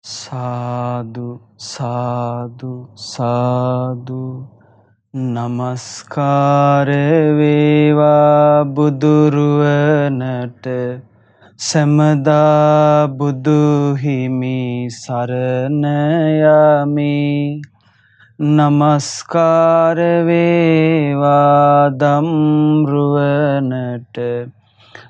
සාදු සාදු සාදු නමස්කාර වේවා බුදුරුවනට සමදා බුදු හිමි සරණ යමි නමස්කාර වේවා ධම්රුවනට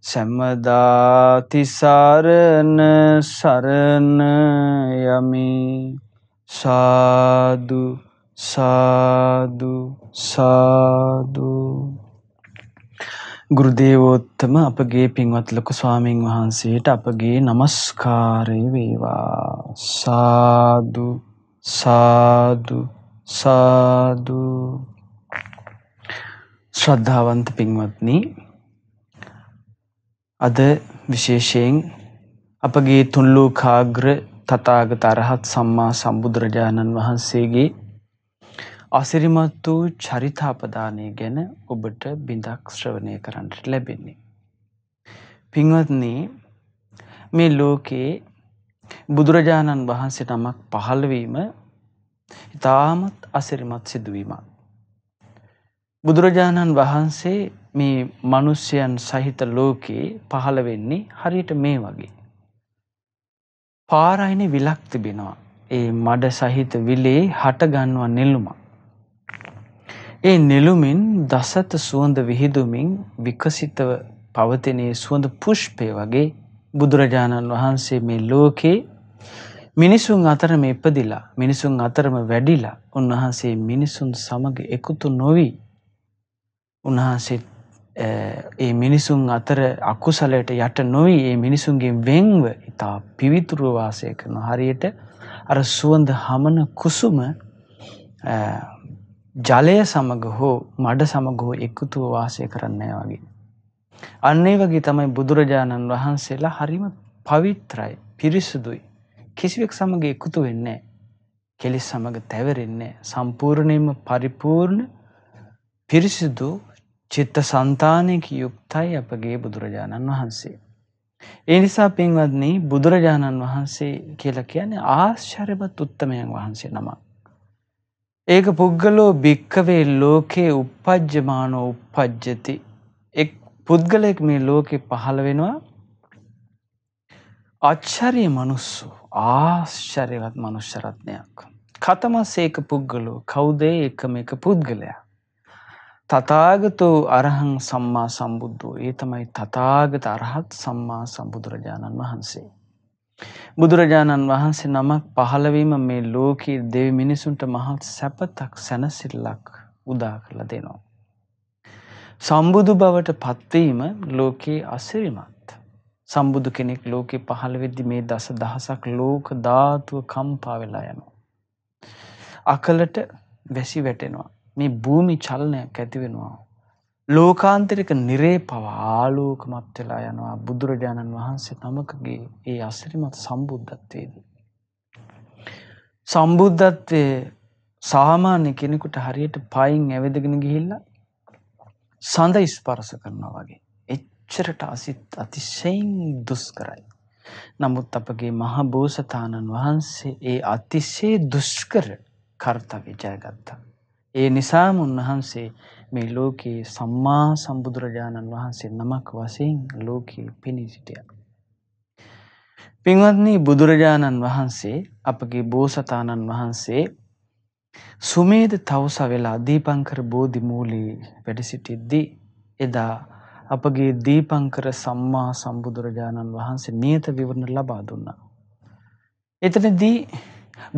සැමදාතිසාරණ සරණ යමි සාදු සාදු සාදු ගුරුදේවෝත්තම අපගේ පින්වත් ලොකු ස්වාමීන් වහන්සේට අපගේ নমස්කාරය වේවා සාදු සාදු සාදු ශ්‍රද්ධාවන්ත පින්වත්නි අද විශේෂයෙන් අපගේ තුන්ලෝකාග්‍ර තථාගත අරහත් සම්මා සම්බුදුරජාණන් වහන්සේගේ අසිරිමත් වූ චරිතාපදානය ගැන ඔබට බිඳක් ශ්‍රවණය කරන්නට ලැබෙන්නේ. පින්වත්නි මේ ලෝකයේ බුදුරජාණන් වහන්සේ නමක් පහළවීම ඉතාමත් අසිරිමත් සිදුවීමක්. බුදුරජාණන් වහන්සේ මේ මිනිස්යන් සහිත ලෝකේ පහළ වෙන්නේ හරියට මේ වගේ. පාරයිනේ විලක් තිබෙනවා. ඒ මඩ සහිත විලේ හට ගන්නවා නෙළුමක්. ඒ නෙළුමින් දසත සුවඳ විහිදුමින් විකසිතව පවතින සුවඳ පුෂ්පය වගේ බුදුරජාණන් වහන්සේ මේ ලෝකේ මිනිසුන් අතර මේ ඉපදිලා මිනිසුන් අතරම වැඩිලා උන්වහන්සේ මිනිසුන් සමග එකතු නොවී උන්වහන්සේ ඒ මිනිසුන් අතර අකුසලයට යට නොවි ඒ මිනිසුන්ගේ වෙන්ව ඉතා පිවිතුරු වාසය කරන හරියට අර සුවඳ හමන කුසුම ජලය සමග හෝ මඩ සමග හෝ එක්කුතුව වාසය කරන්නේ වගේ. අන්නේ වගේ තමයි බුදුරජාණන් වහන්සේලා හරිම පවිත්‍රයි පිරිසුදුයි කිසිවෙක් සමග එක්කුතු වෙන්නේ කෙලිස් සමග තැවරෙන්නේ සම්පූර්ණයම පරිපූර්ණ පිරිසිදු චිත්ත සන්තානයක යුක්තයි අපගේ බුදුරජාණන් වහන්සේ. ඒ නිසා පින්වත්න්නේ බුදුරජාණන් වහන්සේ කියල කියන්නේ ආශ්චරයවත් උත්තමයන් වහන්සේ නමක්. ඒක පුද්ගලෝ භික්කවේ ලෝකයේ උපපජ්්‍යමානෝ උපපජ්ජති එක් පුද්ගලයෙක් මේ ලෝකෙ පහළ වෙනවා අච්චරය මනුස්සු ආශ්චරයවත් මනුෂ්‍යරත්නයක්. කතමස් ඒක පුද්ගලෝ කවුදේ එකම එක පුද්ගලයා. තථාගතෝ අරහං සම්මා සම්බුද්ධෝ ඒ තමයි තථාගත අරහත් සම්මා සම්බුදුරජාණන් වහන්සේ බුදුරජාණන් වහන්සේ නමක් පහළවීම මේ ලෝකයේ දෙවි මිනිසුන්ට මහත් සැපතක් සැනසිල්ලක් උදා කරලා දෙනවා සම්බුදු බවට පත්වීම ලෝකයේ අසිරිමත් සම්බුදු කෙනෙක් ලෝකේ පහළ වෙද්දි මේ දස දහසක් ලෝක ධාතුව කම්පා වෙලා යනවා අකලට වැසි වැටෙනවා මේ භූමි චලනයක් ඇති වෙනවා. ලෝකාන්තරික නිරේ පවාලෝකමත් වෙලා යනවා බුදුරජාණන් වහන්සේ තමකගේ ඒ අසිරිමත් සම්බුද්ධත්වයේදී. සම්බුද්ධත්වය සාමාන්‍ය කෙනෙකුට හරියට පයින් ඇවිදගෙන ගිහිල්ල සඳ ඉස්පරස කරනවා වගේ. එච්චරට අසිත් අතිශයින් දුස් කරයි. නමුත් අපගේ මහා බෝසතාණන් වහන්සේ ඒ අතිශේ දුෂ්කර කර්තව්‍ය ජයගත්තා. ඒ නිසාම උන්වහන්සේ මේ ලෝකයේ සම්මා සම්බුදුරජාණන් වහන්සේ නමක් වශයෙන් ලෝකයේ පෙනී සිටියා. පින්වත්නි බුදුරජාණන් වහන්සේ අපගේ බෝසතාණන් වහන්සේ සුමේද තවුස වෙලා දීපංකර බෝධි මූලී වැඩ සිටිද්දී එදා අපගේ දීපංකර සම්මා සම්බුදුරජාණන් වහන්සේ නියත විවරණ ලබා දුන්නා. එතනදී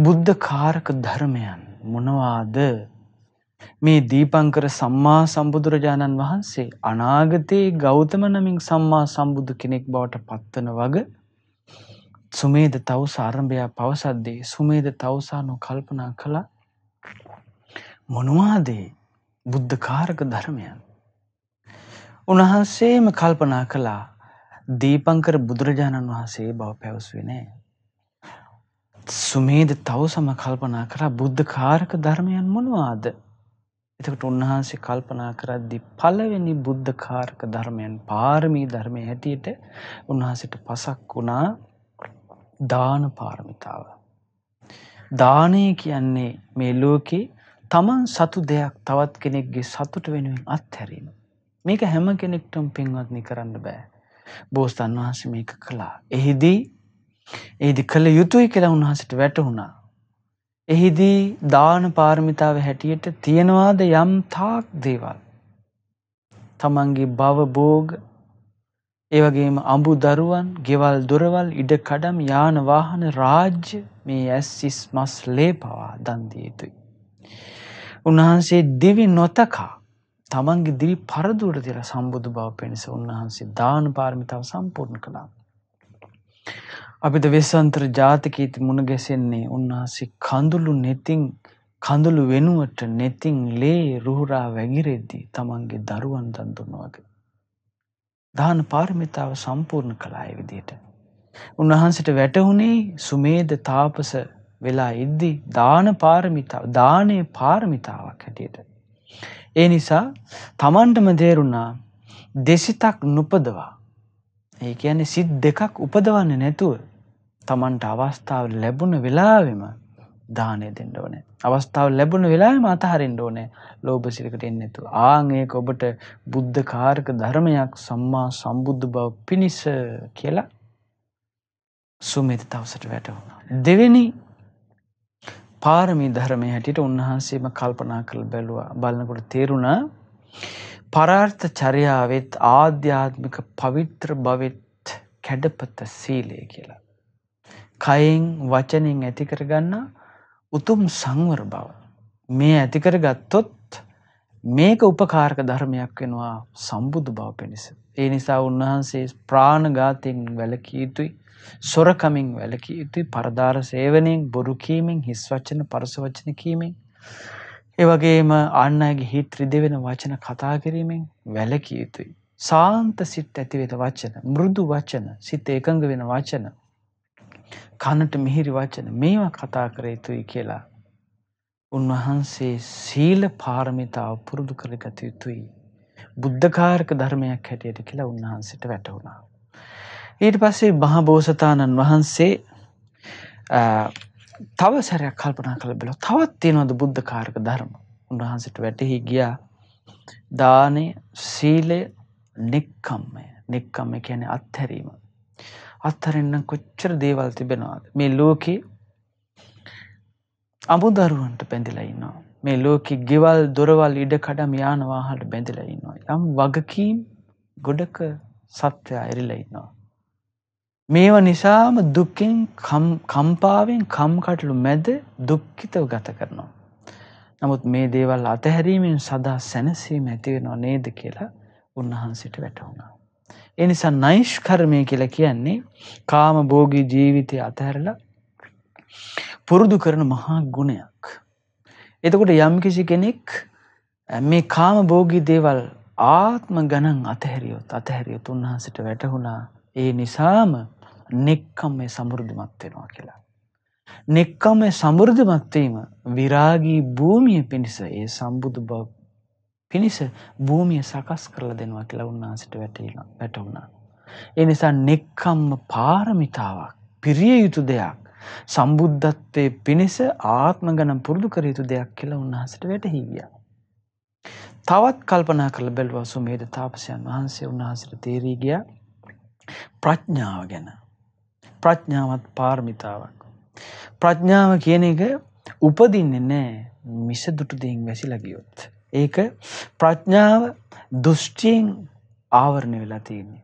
බුද්ධ කාරක ධර්මයන් මොනවාද මේ දීපංකර සම්මා සම්බුදුරජාණන් වහන්සේ අනාගතයේ ගෞතම නමින් සම්මා සම්බුදු කෙනෙක් බවට පත්වන වග සුමේද තවුස ආරම්භයා පවසද්දී සුමේද තවුසානු කල්පනා කළා මොනවාදේ බුද්ධකාරක ධර්මයන් උන්වහන්සේම කල්පනා කළා දීපංකර බුදුරජාණන් වහන්සේ බව පැවසුවේ නෑ සුමේද තවුසම කල්පනා කරා බුද්ධකාරක ධර්මයන් මොනවාද එතකට උන්වහන්සේ කල්පනා කරද්දි පළවෙනි බුද්ධ කාරක ධර්මයන් පාරමී ධර්මය හැටියට උන්වහන්සට පසක් වුණා දාන පාරමිතාව. දානය කියන්නේ මේ ලෝකේ තමන් සතු දෙයක් තවත් කෙනෙක්ගේ සතුට වෙනුවෙන් අත්හැරීම. මේක හැම කෙනෙක්ටම් පින්වත්නි කරන්න බෑ. බෝස්තන් වහන්සේ මේක කලා. එහිදී ඒදි කළ යුතුයි කියලා උන්වහසට වැටහුණා එහිදී දාන පාරමිතාව හැටියට තියෙනවාද යම් තාක් දේවල්. තමන්ගේ බව බෝග ඒවගේම අඹු දරුවන් ගෙවල් දොරවල් ඉඩ කඩම් යාන වාහන රාජ්‍ය මේ ඇස්සිස් මස් ලේපවා දන්දිය යුතුයි. උන්වහන්සේ දිවි නොතකා තමන්ගේ දිවි පරදුවට තිර සම්බුදු බව පිණිස උන්වහන්සේ දාන පාර්මිතාව සම්පූර්ණ කළා. අපිට වෙස්සන්තර ජාතකීත මුණ ගැසෙන්නේ උන්වහන්සේ කඳුළු නෙතින් කඳුළු වෙනුවට නෙතින් ලේ රුහුරා වැගිරෙද්දී තමන්ගේ දරුවන් දන් දුන්නා වගේ. දාන පාරමිතාව සම්පූර්ණ කළා ඒ විදිහට. උන්වහන්සේට වැටහුණේ සුමේද තාපස වෙලා ඉද්දී දාන පාරමිතාව දානයේ පාරමිතාවක් හැටියට. ඒ නිසා තමන්ටම තේරුණා දෙසිතක් නොපදවා ඒ කියන්නේ සිත් දෙකක් උපදවන්නේ නැතුව තමන්ට අවස්ථාව ලැබුණ වෙලාවෙම දානය දෙන්න ඕනේ. අවස්ථාව ලැබුණ වෙලාවෙම අතහරින්න ඕනේ. ලෝභ සිරකට එන්නේ නැතුව. ආන් ඒක ඔබට බුද්ධ කාරක ධර්මයක් සම්මා සම්බුද්ධ බව පිණිස කියලා සුමේධ තවසට වැටුණා. දෙවෙනි පාරමී ධර්මයේ හැටියට උන්වහන්සේම කල්පනා කරලා බැලුවා. බලනකොට තේරුණා පරාර්ථ චර්යාවෙත් ආධ්‍යාත්මික පවිත්‍ර භවෙත් කැඩපත සීලය කියලා. කයෙන් වචනෙන් ඇති කරගන්න උතුම් සංවර බව. මේ ඇති කරගත්තොත් මේක උපකාරක ධර්මයක් වෙනවා සම්බුදු බව පිණිස. ඒ නිසා උන්වහන්සේ ප්‍රාණඝාතයෙන් වැළකී යුතුයි. සොරකමින් වැළකී යුතුයි. පරදාර සේවනයෙන්, බොරු කීමෙන්, හිස් වචන, පරස වචන කීමෙන්. ඒ වගේම ආන්නාගේ හිත් රිදෙවෙන වචන කතා කිරීමෙන් වැළකී යුතුයි. සාන්ත සිත් ඇතිවෙන වචන, මෘදු වචන, සිත එකඟ වෙන වචන, කනට මිහිරි වචන මේවා කතා කර යුතුයි කියලා. උන්වහන්සේ සීල පාරමිතාව පුරුදු කරගත යුතුයි. බුද්ධකාරක ධර්මයක් හැටියට කියලා උන්වහන්සට වැටවුණා. ඊට පස්සේ මහබෝසතාණන් වහන්සේ තව සැරයක් කල්පනා කළ බෙල තවත් තියෙනවද බුද්ධකාරක ධර්ම උන්වහන්සට වැටහි ගියා දානය සීලය නෙක්කම්මය නෙක්කම්ම කියන අත්හැරීම අත්හරෙන්න්න කොච්චර දේවල් තිබෙනවාද මේ ලෝකේ අමුදරුවන්ට පැඳිලයින්නවා මේ ලෝකෙ ගෙවල් දොරවල් ඉඩ කඩම් යානවාහට බැඳිලයින්නවා යම් වගකීම් ගොඩක සත්‍යයා එරිලයින්නවා මේව නිසාම දුක්කෙන් කම්පාවෙන් කම්කටලු මැද දුක්කිතව ගත කරනවා නමුත් මේ දේවල් අතහැරීමෙන් සදා සැනසීම ඇතිවෙනවා නේද කියලා උන්වහන්සිට වැටවුණා එනිසා නයිෂ්කර්මය කියල කියන්නේ කාම බෝගී ජීවිතය අතහැරලා පුරුදු කරන මහා ගුණයක්. එතකොට යම්කිසි කෙනෙක් මේ කාම බෝගී දේවල් ආත්ම ගණන් අතහැරියොත් අතහැරියොත් උන්හන්සට වැටහුණා ඒ නිසාම නෙක්කම් මේ සමෘද්ධමත් වෙනවා කියලා. නෙක්කම සමෘද්ධමත්වීම විරාගී භූමිය පිණිස ඒ සම්බුදු බව පිණිස භූමිය සකස් කරලා දෙනවා කියලා උන්වහන්සේට වැටහිලා වැටුණා. ඒ නිසා නෙක්ඛම්ම පාරමිතාවක් පිරිය යුතු දෙයක් සම්බුද්ධත්වයේ පිණිස ආත්ම ගණන් පුරුදු කර යුතු දෙයක් කියලා උන්වහන්සේට වැටහි ගියා. තවත් කල්පනා කරලා බැලුවා සුමේද තාපසයන් වහන්සේ උන්වහන්සේට තේරී ගියා ප්‍රඥාව ගැන. ප්‍රඥාවත් පාරමිතාවක්. ප්‍රඥාව කියන එක උපදින්නේ නැහැ මිසදුටු දෙයින් වැසිලා ගියොත්. ඒක ප්‍රඥාව දෘෂ්ටියෙන් ආවරණය වෙලා තියෙන්නේ.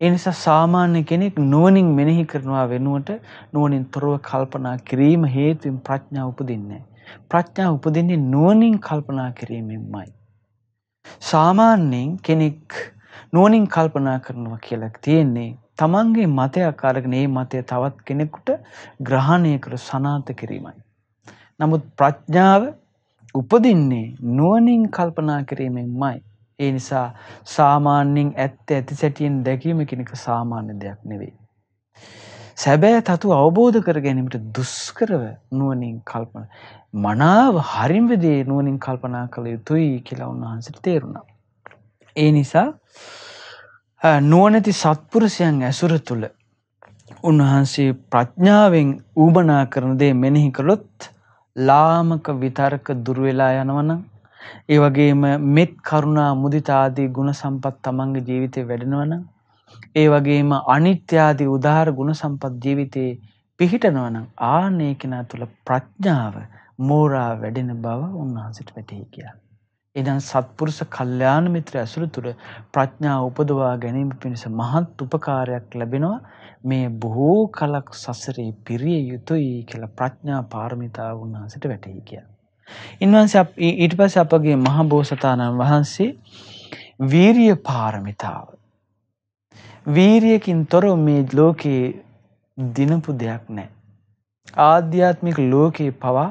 ඒ නිසා සාමාන්‍ය කෙනෙක් නුවණින් මෙනෙහි කරනවා වෙනුවට නුවණින් තොරව කල්පනා කිරීම හේතුවෙන් ප්‍රඥාව උපදින්නේ ප්‍රඥාව උපදින්නේ නුවණින් කල්පනා කිරීමෙන්මයි. සාමාන්‍යයෙන් කෙනෙක් නුවණින් කල්පනා කරනවා කියලා තියෙන්නේ තමන්ගේ මතයක් අරගෙන ඒ මතය තවත් කෙනෙකුට ග්‍රහණය කර සනාත කිරීමයි. නමුත් ප්‍රඥාව උපදින්නේ නුවණින් කල්පනා කිරීමෙන්මයි. ඒ නිසා සාමාන්‍යයෙන් ඇත්ත ඇති සැටියෙන් දැකීම කෙනෙක් සාමාන්‍ය දෙයක් නෙවෙයි. සැබෑ තතු අවබෝධ කර ගැනීමට දුස්කරව නුවණින් කල්පන මනාව හරිම දේ නුවණින් කල්පනා කළ යුතුයි කියලා උන්වහන්සේට තේරුණා. ඒ නිසා නුවණැති සත්පුරුෂයන් ඇසුර තුළ උන්වහන්සේ ප්‍රඥාවෙන් ඌබනා කරන දේ මෙනෙහි කළොත් ලාමක විතර්ක දුරවෙලා යනවනම් ඒ වගේම මෙත් කරුණා මුදිතාදී ගුණ සම්පත් තමන්ගේ ජීවිතය වැඩෙනවනම් ඒ වගේම අනිත්‍යාදී උදාර ගුණ සම්පත් ජීවිතයේ පිහිටනවනම් ආනේකනා තුළ ප්‍රඥාව මෝරා වැඩෙන බව උන්වහන්සට වැටහි කියන්න. එදන් සත්පුරුෂ කල්යාණ මිත්‍ර ඇසුරු තුළ ප්‍රඥාව උපදවා ගැනීම පිණිස මහත් උපකාරයක් ලැබෙනවා මේ බොහෝ කලක් සසරේ පිරිය යුතුයි කියලා ප්‍රඥා පාරමිතාව උන්වහන්සේට වැටහි කියලා. ඉන්වන්සේ ඊට පස්සේ අපගේ මහා බෝසතාණන් වහන්සේ වීරිය පාරමිතාව වීරියකින් තොරව මේ ලෝකයේ දිනපු දෙයක් නැහැ. ආධ්‍යාත්මික ලෝකයේ පවා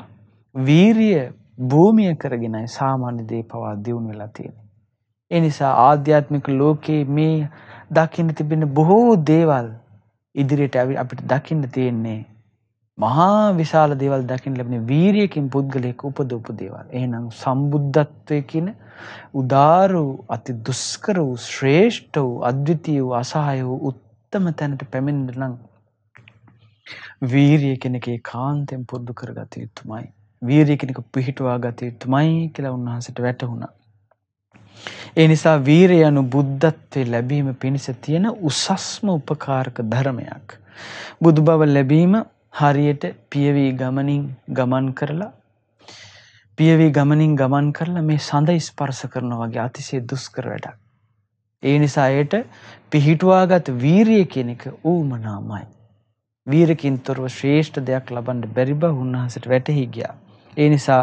වීරිය භූමිය කරගෙනයි සාමාන්‍ය දේ පවා දියුණු වෙලා තියෙන්නේ. ඒ නිසා ආධ්‍යාත්මික ලෝකයේ මේ දකින්න තිබෙන බොහෝ දේවල් ඉදිරියට අපිට දකින්න තියෙන්නේ මහා විශාල දේවල් දකින්න ලැබෙන වීරියකින් පුද්ගලයෙක් උපද උපදේවල්. එහෙනම් සම්බුද්ධත්වය කියන උදාර වූ අති දුෂ්කර වූ ශ්‍රේෂ්ඨ වූ අද්විතීය වූ අසහාය වූ උත්තම තැනට පැමිණෙන්න නම් වීරිය කෙනකේ කාන්තෙන් පුරුදු කරගත යුතුමයි. වීරිය කෙනෙකු පිහිටුවා ගත යුතුමයි කියලා උන්වහන්සේට වැටහුණා. ඒ නිසා වීරය anu බුද්ධත්වේ ලැබීම පිණිස තියෙන උසස්ම උපකාරක ධර්මයක්. බුදු බව ලැබීම හරියට පියවි ගමනින් ගමන් කරලා පියවි ගමනින් ගමන් කරලා මේ සඳ ස්පර්ශ කරනවා වගේ අතිශය දුෂ්කර වැඩක්. ඒ නිසා එයට පිහිටුවාගත් වීරිය කියන එක ඌමනාමයි. වීරකින්තරව ශ්‍රේෂ්ඨ දෙයක් ලබන්න බැරි බව උන්වහන්සේට වැටහි ගියා. ඒ නිසා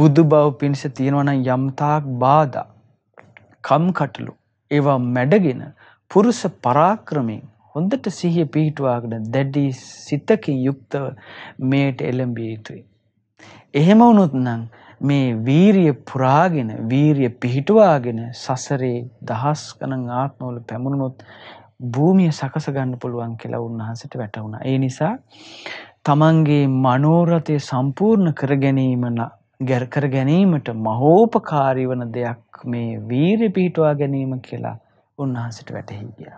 බුදු බව පිණිස තියෙනවනම් යම්තාක් බාධා කම්කටොළු ඒවා මැඩගෙන පුරුෂ පරාක්‍රමයෙන් හොඳට සිහිය පිහිටුවාගෙන දැඩි සිතකින් යුක්තව මේට එළඹිය යුතුයි. එහෙම වුණොත් නම් මේ වීරිය පුරාගෙන වීරිය පිහිටුවාගෙන සසරේ දහස් ගණන් ආත්මවල පැමුණුනොත් භූමිය සකස ගන්න පුළුවන් කියලා උන්වහන්සේට වැටුණා. ඒ නිසා තමන්ගේ මනෝරතය සම්පූර්ණ කරගැනීමන ගැරකර ගැනීමට මහෝපකාරී වන දෙයක් මේ වීරය පිහිටවා ගැනීම කියලා උන්වහන්සට වැටහි ගිය.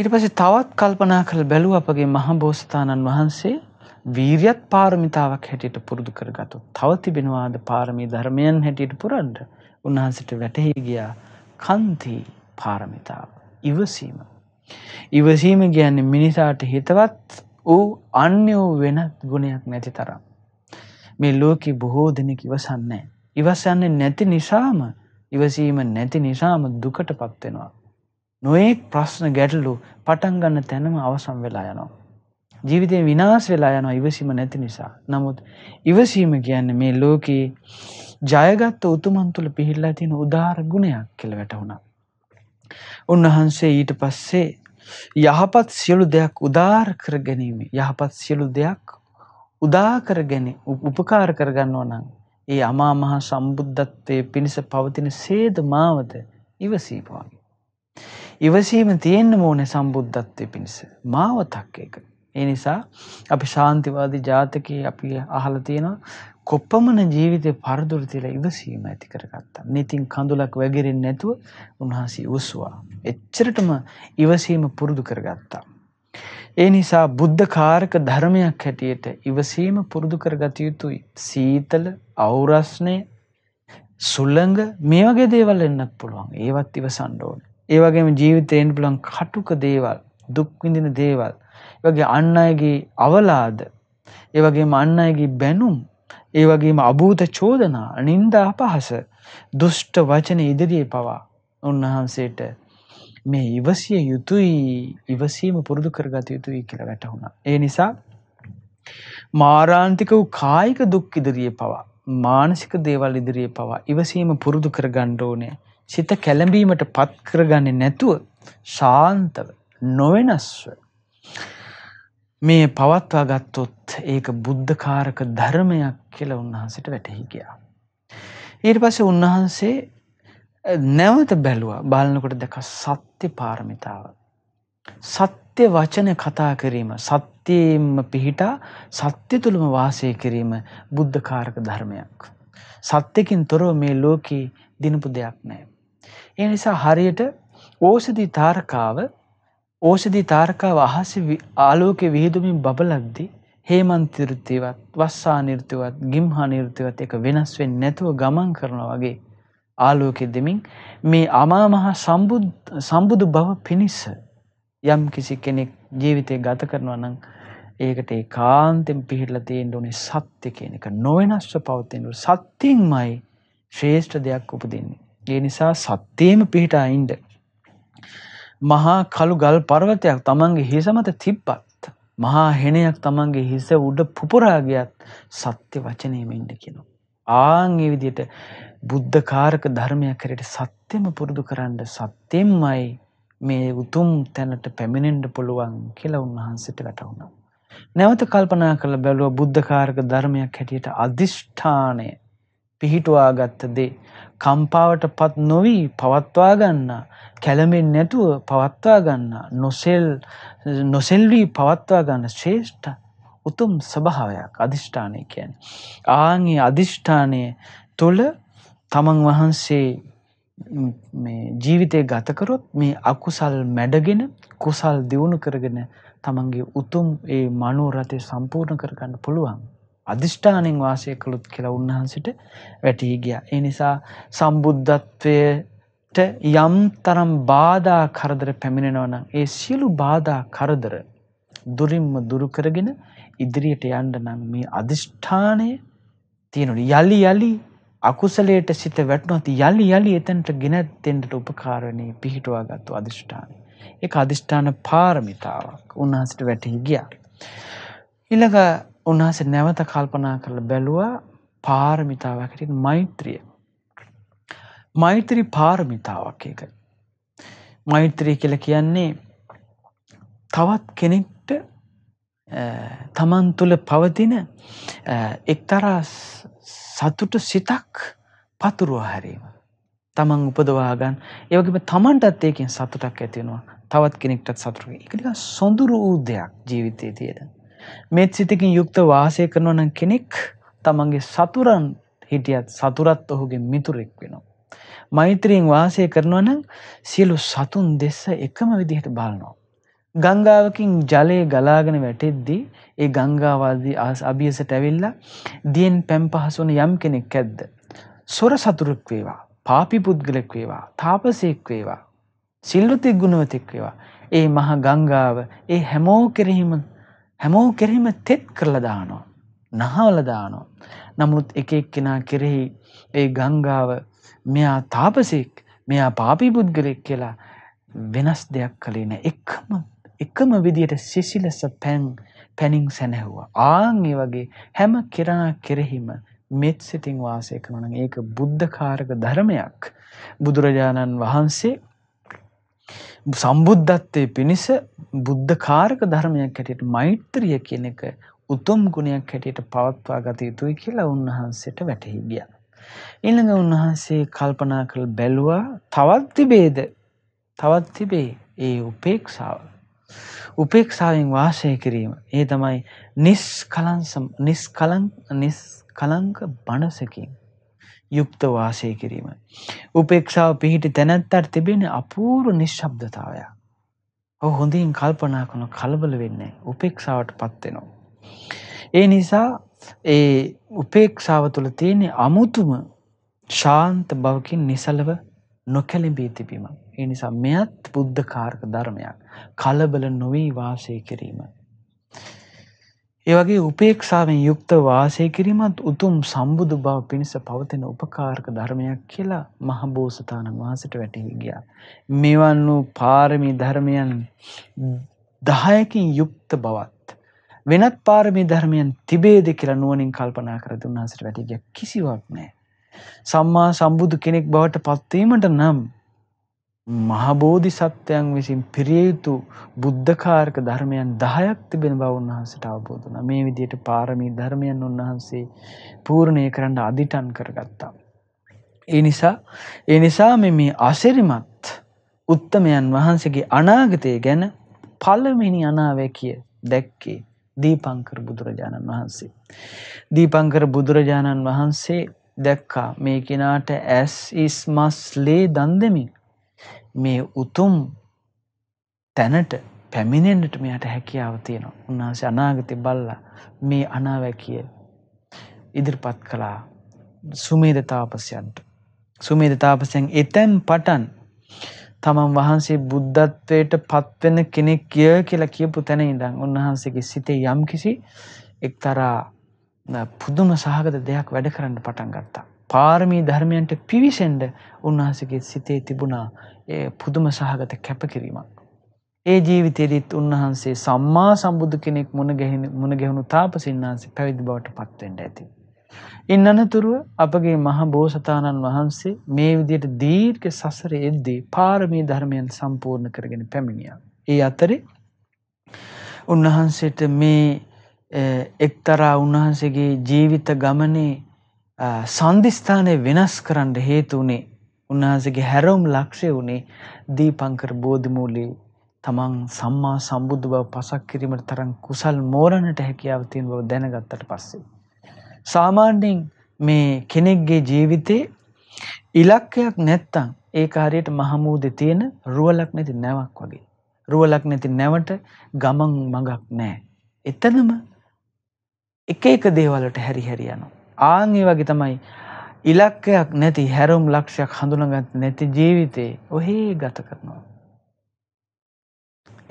ඉට පසේ තවත් කල්පනා කළ බැලු අපගේ මහබෝස්ථාණන් වහන්සේ වීරියත් පාරමිතාවක් හැටියට පුරුදු කරගතු. තව තිබෙනවාද පාරමී ධර්මයන් හැටියට පුරන්ඩ උන්වහන්සට වැටහි ගියා කන්ති පාරමිතාව ඉවසීම. ඉවසීම ගැන්නේ මිනිසාට හිතවත් ඌ අන්‍ය වූ වෙනත් ගුණයක් නැති තරම්. මේ ලෝකෙ බොහෝ දෙනෙක් ඉවසන්නේ. ඉවසන්නේ නැති නිසාම ඉවසීම නැති නිසාම දුකට පත්වෙනවා. නොයෙක් ප්‍රශ්න ගැටලු පටන් ගන්න තැනම අවසම් වෙලා යනවා. ජීවිතය විනාශ වෙලා යනවා ඉවසීම නැති නිසා. නමුත් ඉවසීම කියන්නේ මේ ලෝකයේ ජයගත්ත උතුමන් තුළ පිහිල්ලා තියෙන උදාර ගුණයක් කියලා වැටහුණා. උන්වහන්සේ ඊට පස්සේ යහපත් සියලු දෙයක් උදාර කර ගැනීම යහපත් සියලු දෙයක් උදාකර ගැන උපකාර කරගන්නවා නම් ඒ අමා මහා සම්බුද්ධත්වය පිණිස පවතින සේද මාවත ඉවසීපවාගේ. ඉවසීම තියෙන්න්න මෝන සම්බුද්ධත්වය පිණිස මාවතක් එක. ඒ නිසා අපි ශාන්තිවාදී ජාතකයේ අපි අහලා තියෙනවා කොපමණ ජීවිතේ පරදුර තියලා ඉවසීම ඇති කරගත්තා. නිතින් කඳුලක් වැගිරෙන්නේ නැතුව උන්වහන්සේ උස්සුවා. එච්චරටම ඉවසීම පුරුදු කරගත්තා. ඒ නිසා බුද්ධකාරක ධර්මයක් හැටියට ඉවසීම පුරුදු කරගත යුතුයි. සීතල, අවුරස්නේ, සුළඟ මේ වගේ දේවල් එන්නත් පුළුවන්. ඒවත් ඉවසන්න ඕනේ. ඒ වගේම ජීවිතේ එන්න පුළුවන් කටුක දේවල්, දුක් විඳින දේවල් වගේ අන් අයගේ අවලාද ඒ වගේම අන් අයගේ බැනුම් ඒ වගේම අභූත චෝදනා නින්දා අපහස දුෂ්ට වචන ඉදිරියේ පවා උන්වහන්සේට මේ ඉවසිය යුතුයි ඉවසීම පුරුදු කරගත යුතුයි කියලා වැටහුණා. ඒ නිසා මාරාන්තික වූ කායික දුක් ඉදිරියේ පවා මානසික දේවල් ඉදිරියේ පවා ඉවසීම පුරුදු කරගන්න ඕනේ. සිත කැළඹීමට පත් කරගන්නේ නැතුව ශාන්තව නොවෙනස්ව මේ පවත්වා ගත්තොත් ඒක බුද්ධකාරක ධර්මයක් කියල උන්වහන්සට වැටහි ගියා. ඊට පස උන්වහන්සේ නැවත බැලුව බලනකොට දෙක සත්‍ය පාරමිතාව. සත්‍ය වචන කතා කිරීම සත්‍යයෙන්ම පිහිටා සත්‍ය තුළම වාසය කිරීම බුද්ධකාරක ධර්මයක්. සත්‍යකින් තොරව මේ ලෝකී දිනපු දෙයක් නෑ. ඒ නිසා හරියට ඕසදී තාරකාව ඕෂධී තාරකාව අහස ආලෝකෙ විහිදුමින් බබලද්දි හේමන්තිෘතිවත් වස්සා නිර්තිවත් ගිම්හා නිර්තිවත් එක වෙනස් වෙන් නැතුව ගමන් කරන වගේ ආලෝකෙ දෙමින් මේ අමාමහා සම්බුදු බව පිණිස්ස යම් කිසි කෙනෙක් ජීවිතය ගත කරනවා නම් ඒකට ඒ කාන්තෙන් පිහිටල තියෙන්ට ඕනේ සත්‍ය කියන එක නොවෙනස්ව පවත්තෙන්ට සත්‍යයෙන්මයි ශ්‍රේෂ්ඨ දෙයක් උපදින්නේ. ඒ නිසා සත්‍යයම පිහිටා ඉන්ඩ මහා කළු ගල් පර්වතයක් තමන්ගේ හිසමත තිබ්බත් මහා හෙනයක් තමන්ගේ හිස උඩ පුපුරාගයත් සත්‍ය වචනයමෙන්ට කියනවා. ආං ඒ විදියට බුද්ධකාරක ධර්මයක් කරට සත්‍යම පුරුදු කරන්න සත්‍යයෙන්මයි මේ උතුම් තැනට පැමිණෙන්ට පුළුවන් කියලා උන්වහන්සට වැටවුණ. නැවත කල්පනා කළ බැලුව බුද්ධකාරක ධර්මයක් හැටියට අධිෂ්ඨානය පිහිටුවාගත්ත දේ කම්පාවට පත් නොවී පවත්වා ගන්නා කැළමෙන් නැතුව පවත්වා ගන්නා නොසෙල් නොසෙල්වී පවත්වා ගන්න ශ්‍රේෂ්ඨ උතුම් ස්වභාවයක් අධිෂ්ඨානය කියන. ආගේ අධිෂ්ඨානය තුළ තමන් වහන්සේ ජීවිතය ගතකරොත් මේ අකුසල් මැඩගෙන කුසල් දියුණු කරගෙන තමන්ගේ උතුම් ඒ මනුවරතය සම්පූර්ණ කරගන්න පුළුවන්. අධිෂ්ඨානෙන් වාසය කළොත් කියලා උන්වහන්සේට වැටී ගියා. ඒ නිසා සම්බුද්ධත්වයට යම් තරම් බාධා කරදර පැමිණෙනවා නම් ඒ සියලු බාධා කරදර දුරින්ම දුරු කරගෙන ඉදිරියට යන්න නම් මේ අධිෂ්ඨානය තියෙනුනේ යලි යලි අකුසලයට සිත වැටුණොත් යලි යලි එතනට ගෙන දෙන්නට උපකාර වෙන්නේ පිහිටුවාගත්තු අදිෂ්ඨානය. ඒක අදිෂ්ඨාන පාරමිතාවක්. උන්වහන්සේට වැටහි ගියා. ඊළඟ උන්වහන්සේ නැවත කල්පනා කරලා බැලුවා පාරමිතාවක් හැටියට මෛත්‍රිය. මෛත්‍රී පාරමිතාවක් ඒක. මෛත්‍රී කියලා කියන්නේ තවත් කෙනෙක්ට තමන් තුළ පවතින එක්තරා සතුට සිතක් පතුරුව හැරීම. තමන් උපදවාගන්න ඒවගේම තමන්ටත් ඒකින් සතුටක් ඇතිවෙනවා තවත් කෙනෙක්ටත් සතුරුව එකනික සොඳුරු ූදයක් ජීවිතය තියෙන. මෙත් සිතකින් යුක්ත වාසය කරනවන කෙනෙක් තමන්ගේ සතුරන් හිටියත් සතුරත් ඔහුගේ මිතුරෙක් වෙනවා. මෛත්‍රීෙන් වාසය කරනවන සියලු සතුන් දෙස්ස එකම විදිහට බලනවා. ගංගාවකින් ජලයේ ගලාගෙන වැටෙද්දී ඒ ගංගාවාදී ආස් අභියසට ඇවිල්ලා දියෙන් පැම් පහසුන යම් කෙනෙක් ඇද්ද. සොර සතුරෙක් වේවා පාපි පුද්ගලෙක් වේවා තාපසයෙක් වේවා සිල්ලුතෙක් ගුණවතෙක් වේවා ඒ මහා ගංගාව ඒ හැමෝ කෙරෙහිම හැමෝ කෙරෙහිම තෙත් කරලා දානවා. නහවල දානවා. නමුත් එක එක්කෙනා කෙරෙහි ඒ ගංගාව මෙයා තාපසෙක් මෙයා පාපී පුද්ගලෙක් කියලා වෙනස් දෙයක් කළේ නෑ එකම එකම විදියට සිසිලස පැන් පැනිින් සැනැහුවා. ආං ඒ වගේ හැම කෙරා කෙරෙහිම මෙත් සිතින් වාසය කරනන ඒක බුද්ධකාරක ධර්මයක් බුදුරජාණන් වහන්සේ සම්බුද්ධත්වය පිණිස බුද්ධ කාරක ධර්මයක් හැටියට මෛත්‍රිය කියන එක උතුම් ගුණයක් හැටියට පවත්වා ගත යුතුයි කියලා උන්වහන්සේට වැටහි ගියා. ඊළඟ උන්වහන්සේ කල්පනා කළ බැලුවා තවත් තිබේද? තවත් තිබේ ඒ උපේක්ෂාව. උපේක්ෂාවෙන් වාසය කිරීම. ඒ තමයි නිස්කලංසම් නිස්කලං නිස්කලංක බණසකින් යුක්ත වාසය කිරීම. උපේක්ෂාව පිහිටි තැනැත්තට තිබෙන අපූරු නිශ්ශබ්දතාවය. ඔහු හොඳින් කල්පනා කන කලබල වෙන්නේ උපේක්ෂාවට පත්වෙනවා. ඒ නිසා ඒ උපේක්ෂාව තුළ තියෙන අමුතුම ශාන්ත බවකින් නිසලව නොකැලඹී තිබීම. ඒ නිසා මෙයත් බුද්ධකාරක ධර්මයක් කලබල නොවී වාසය කිරීම. ඒවගේ උපේක්ෂාවෙන් යුක්ත වාසය කිරීමත් උතුම් සම්බුදු බව පිණිස පවතින උපකාරක ධර්මයක් කියලා මහබෝසතාණන් වහන්සට වැටහි ගියා. මෙවන් වූ පාරමි ධර්මයන් දහයකින් යුක්ත බවත්. වෙනත් පාරමි ධර්මයන් තිබේද කියලා නුවනින් කල්පනා කරද උන්හසට වැටිග කිසිවක් නෑ. සම්මා සම්බුදු කෙනෙක් බවට පත්වීමට නම් මහබෝධිසත්වයන් විසින් පිරිය යුතු බුද්ධකාරක ධර්මයන් 10ක් තිබෙන බව උන්වහන්සේට අවබෝධ වුණා. මේ විදිහට පාරමී ධර්මයන් උන්වහන්සේ පූර්ණේ කරන්න අදිටන් කරගත්තා. ඒ නිසා ඒ නිසා මේ මේ අසිරිමත් උත්තමයන් වහන්සේගේ අනාගතය ගැන පළවෙනි අනාවැකිය දැක්කේ දීපංකර බුදුරජාණන් වහන්සේ. දීපංකර බුදුරජාණන් වහන්සේ දැක්කා මේ කෙනාට ඇස් ඉස් මස් ලේ දන් දෙමින් මේ උතුම් තැනට පැමිණෙන්ට මෙයට හැකියාව තියෙනවා උන්වහන්සේ අනාගතය බල්ලා මේ අනාවැකිය ඉදිරිපත් කළා සුමේද තාපසයන්ට සුමේද තාපසයන් එතැන් පටන් තමන් වහන්සේ බුද්ධත්වයට පත්වෙන කෙනෙක් කිය කියලා කියපු තැන ඉඳං උන්වහන්සේගේ සිතේ යම් කිසි එක්තරා පුදුම සහගත දෙයක් වැඩ කරන්න පටන් ගත්තා පාරමී ධර්මයන්ට පිවිසෙන්ඩ උන්වහන්සගේ සිතේ තිබුණා පුදුම සහගත කැපකිරීමක්. ඒ ජීවිතයේදීත් උන්වහන්සේ සම්මා සම්බුදු කෙනෙක් මුණගැහුණු තාපසින්හන්සේ පැවිදි බවට පත්වෙන්ට ඇති. ඉන් අනතුරුව අපගේ මහ බෝසතාණන් වහන්සේ මේ විදියට දීර්ඝ සසර එද්දී පාරමී ධර්මයන් සම්පූර්ණ කරගෙන පැමිණිය. ඒ අතරි උන්වහන්සේට මේ එක්තරා උන්වහන්සේගේ ජීවිත ගමනේ සන්ධිස්ථානය වෙනස් කරන්න හේතුනේ උන්වහන්සේගේ හැරවුම් ලක්ෂ්‍ය වුණේ දීපංකර බෝධිමූලී තමන් සම්මා සම්බුද්ධ බව පසක් කිරීමට තරම් කුසල් මෝරණට හැකියාව තියෙන බව දැනගත්තට පස්සේ සාමාන්‍යයෙන් මේ කෙනෙක්ගේ ජීවිතේ ඉලක්කයක් නැත්තම් ඒ කාර්යයට මහමූදේ තියෙන රුවලක් නැති නැවක් වගේ. රුවලක් නැති නැවට ගමන් මඟක් නැහැ. එතනම එක එක දේවල්ට හැරි හැරි යනවා. ආන් ඒ වගේ තමයි ඉලක්කයක් නැති හැරුම් ලක්ෂයක් හඳුනගත් නැති ජීවිතේ ඔහේ ගත කරනවා.